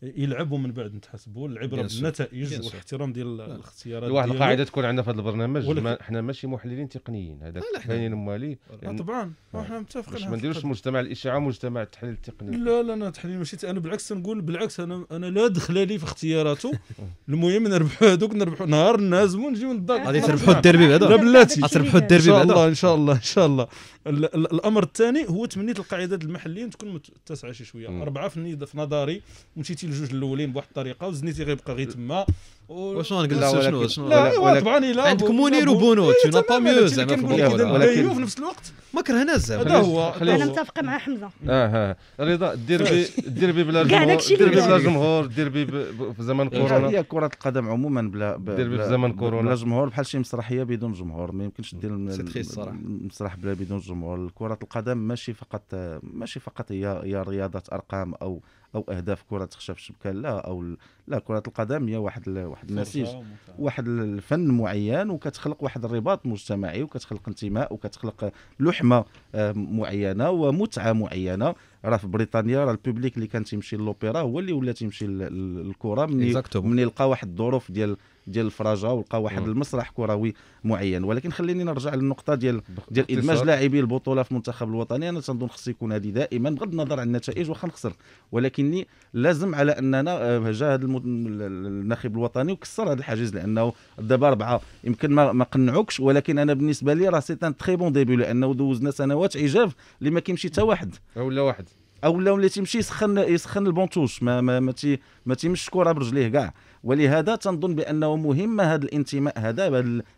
يلعبوا من بعد نتحاسبوا العبره بالنتائج والاحترام ديال الاختيارات واحد القاعده تكون عندنا في هذا البرنامج ما احنا ماشي محللين تقنيين هذاك فنان موالي يعني... طبعا احنا متفقين ما نديروش مجتمع الاشاعه مجتمع التحليل التقني لا لا انا تحليل ماشي انا بالعكس نقول بالعكس انا انا لا دخل لي في اختياراته المهم نربحوا هذوك نربحوا نهار الناس ونجيو نضاق غادي تربحوا الديربي بعدا لا بلاتي غتربحوا الديربي بعدا ان شاء الله ان شاء الله ان شاء الله الامر الثاني هو تمنيت القاعدات المحليين تكون متسعه شي شويه اربعه في نظري مشيتي الجوج الاولين بواحد الطريقه وزنيتي غيبقى غير تما وشنو نقول لك شنو شنو لا ايوا طبعا لا عندك منير وبونوت يو با ميو زعما ولكن في نفس الوقت ما كرهناش زعما هذا هو انا متفق مع حمزه اه اه رضا الديربي الديربي بلا جمهور الديربي بلا جمهور الديربي في زمن إيه، كورونا هي كره القدم عموما بلا دير في زمن كورونا بلا جمهور بحال شي مسرحيه بدون جمهور ما يمكنش دير مسرح بلا بدون جمهور كره القدم ماشي فقط ماشي فقط هي هي رياضه ارقام او او اهداف كره تخشى في الشبكه لا او لا كره القدم هي واحد واحد النسيج واحد الفن معين وكتخلق واحد الرباط مجتمعي وكتخلق انتماء وكتخلق لحمه آه، معينه ومتعه معينه راه في بريطانيا راه البوبليك اللي كان تيمشي للوبيرا هو اللي ولا تيمشي للكره من من يلقى واحد الظروف ديال ديال الفراجة ولقى واحد م. Mm. المسرح كروي معين ولكن خليني نرجع للنقطه ديال ديال ادماج لاعبي البطوله في المنتخب الوطني انا تنظن خص يكون هذه دائما بغض النظر عن النتائج واخا نخسر ولكني لازم على اننا آه، جا هذا الناخب الوطني وكسر هذا الحاجز لانه دابا اربعه يمكن ما, ما قنعوكش ولكن انا بالنسبه لي راه سي ان تري بون ديبي لانه دوزنا سنوات عجاف اللي ما كيمشي حتى واحد ولا واحد او لا ولا تيمشي يسخن يسخن البونتوش ما ما ما, تي ما تيمش الكره برجليه كاع ولهذا تنظن بانه مهم هذا الانتماء هذا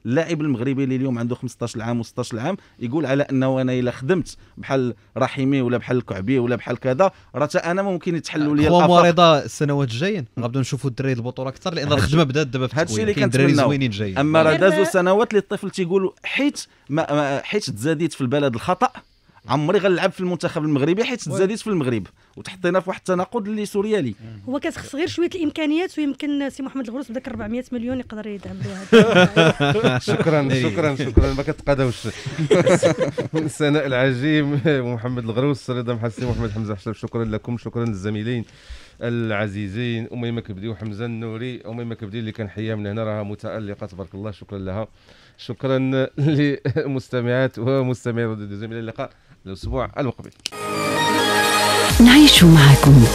اللاعب المغربي اللي اليوم عنده 15 عام و16 عام يقول على انه انا الا خدمت بحال رحيمي ولا بحال الكعبي ولا بحال كذا راه انا ممكن يتحلوا لي الافاق رضا السنوات الجايين غنبداو نشوفوا الدراري البطوله اكثر لان الخدمه بدات دابا في هادشي اللي كندراري زوينين جايين اما راه دازوا سنوات اللي الطفل تيقول حيت ما حيت تزاديت في البلد الخطا عمري غنلعب في المنتخب المغربي حيت تزاديت في المغرب وتحطينا في واحد التناقض اللي سوريالي هو كتخص غير شويه الامكانيات ويمكن سي محمد الغروس بداك 400 مليون يقدر يدعم بها شكرا إيه. شكرا شكرا ما كتقاداوش السناء العجيم محمد الغروس رضا محسن محمد حمزه حشاب شكرا لكم شكرا للزميلين العزيزين اميمه كبدي وحمزه النوري اميمه كبدي اللي كنحييها من هنا راها متالقه تبارك الله شكرا لها شكرا لمستمعات ومستمعين راديو اللقاء الأسبوع المقبل نعيش معكم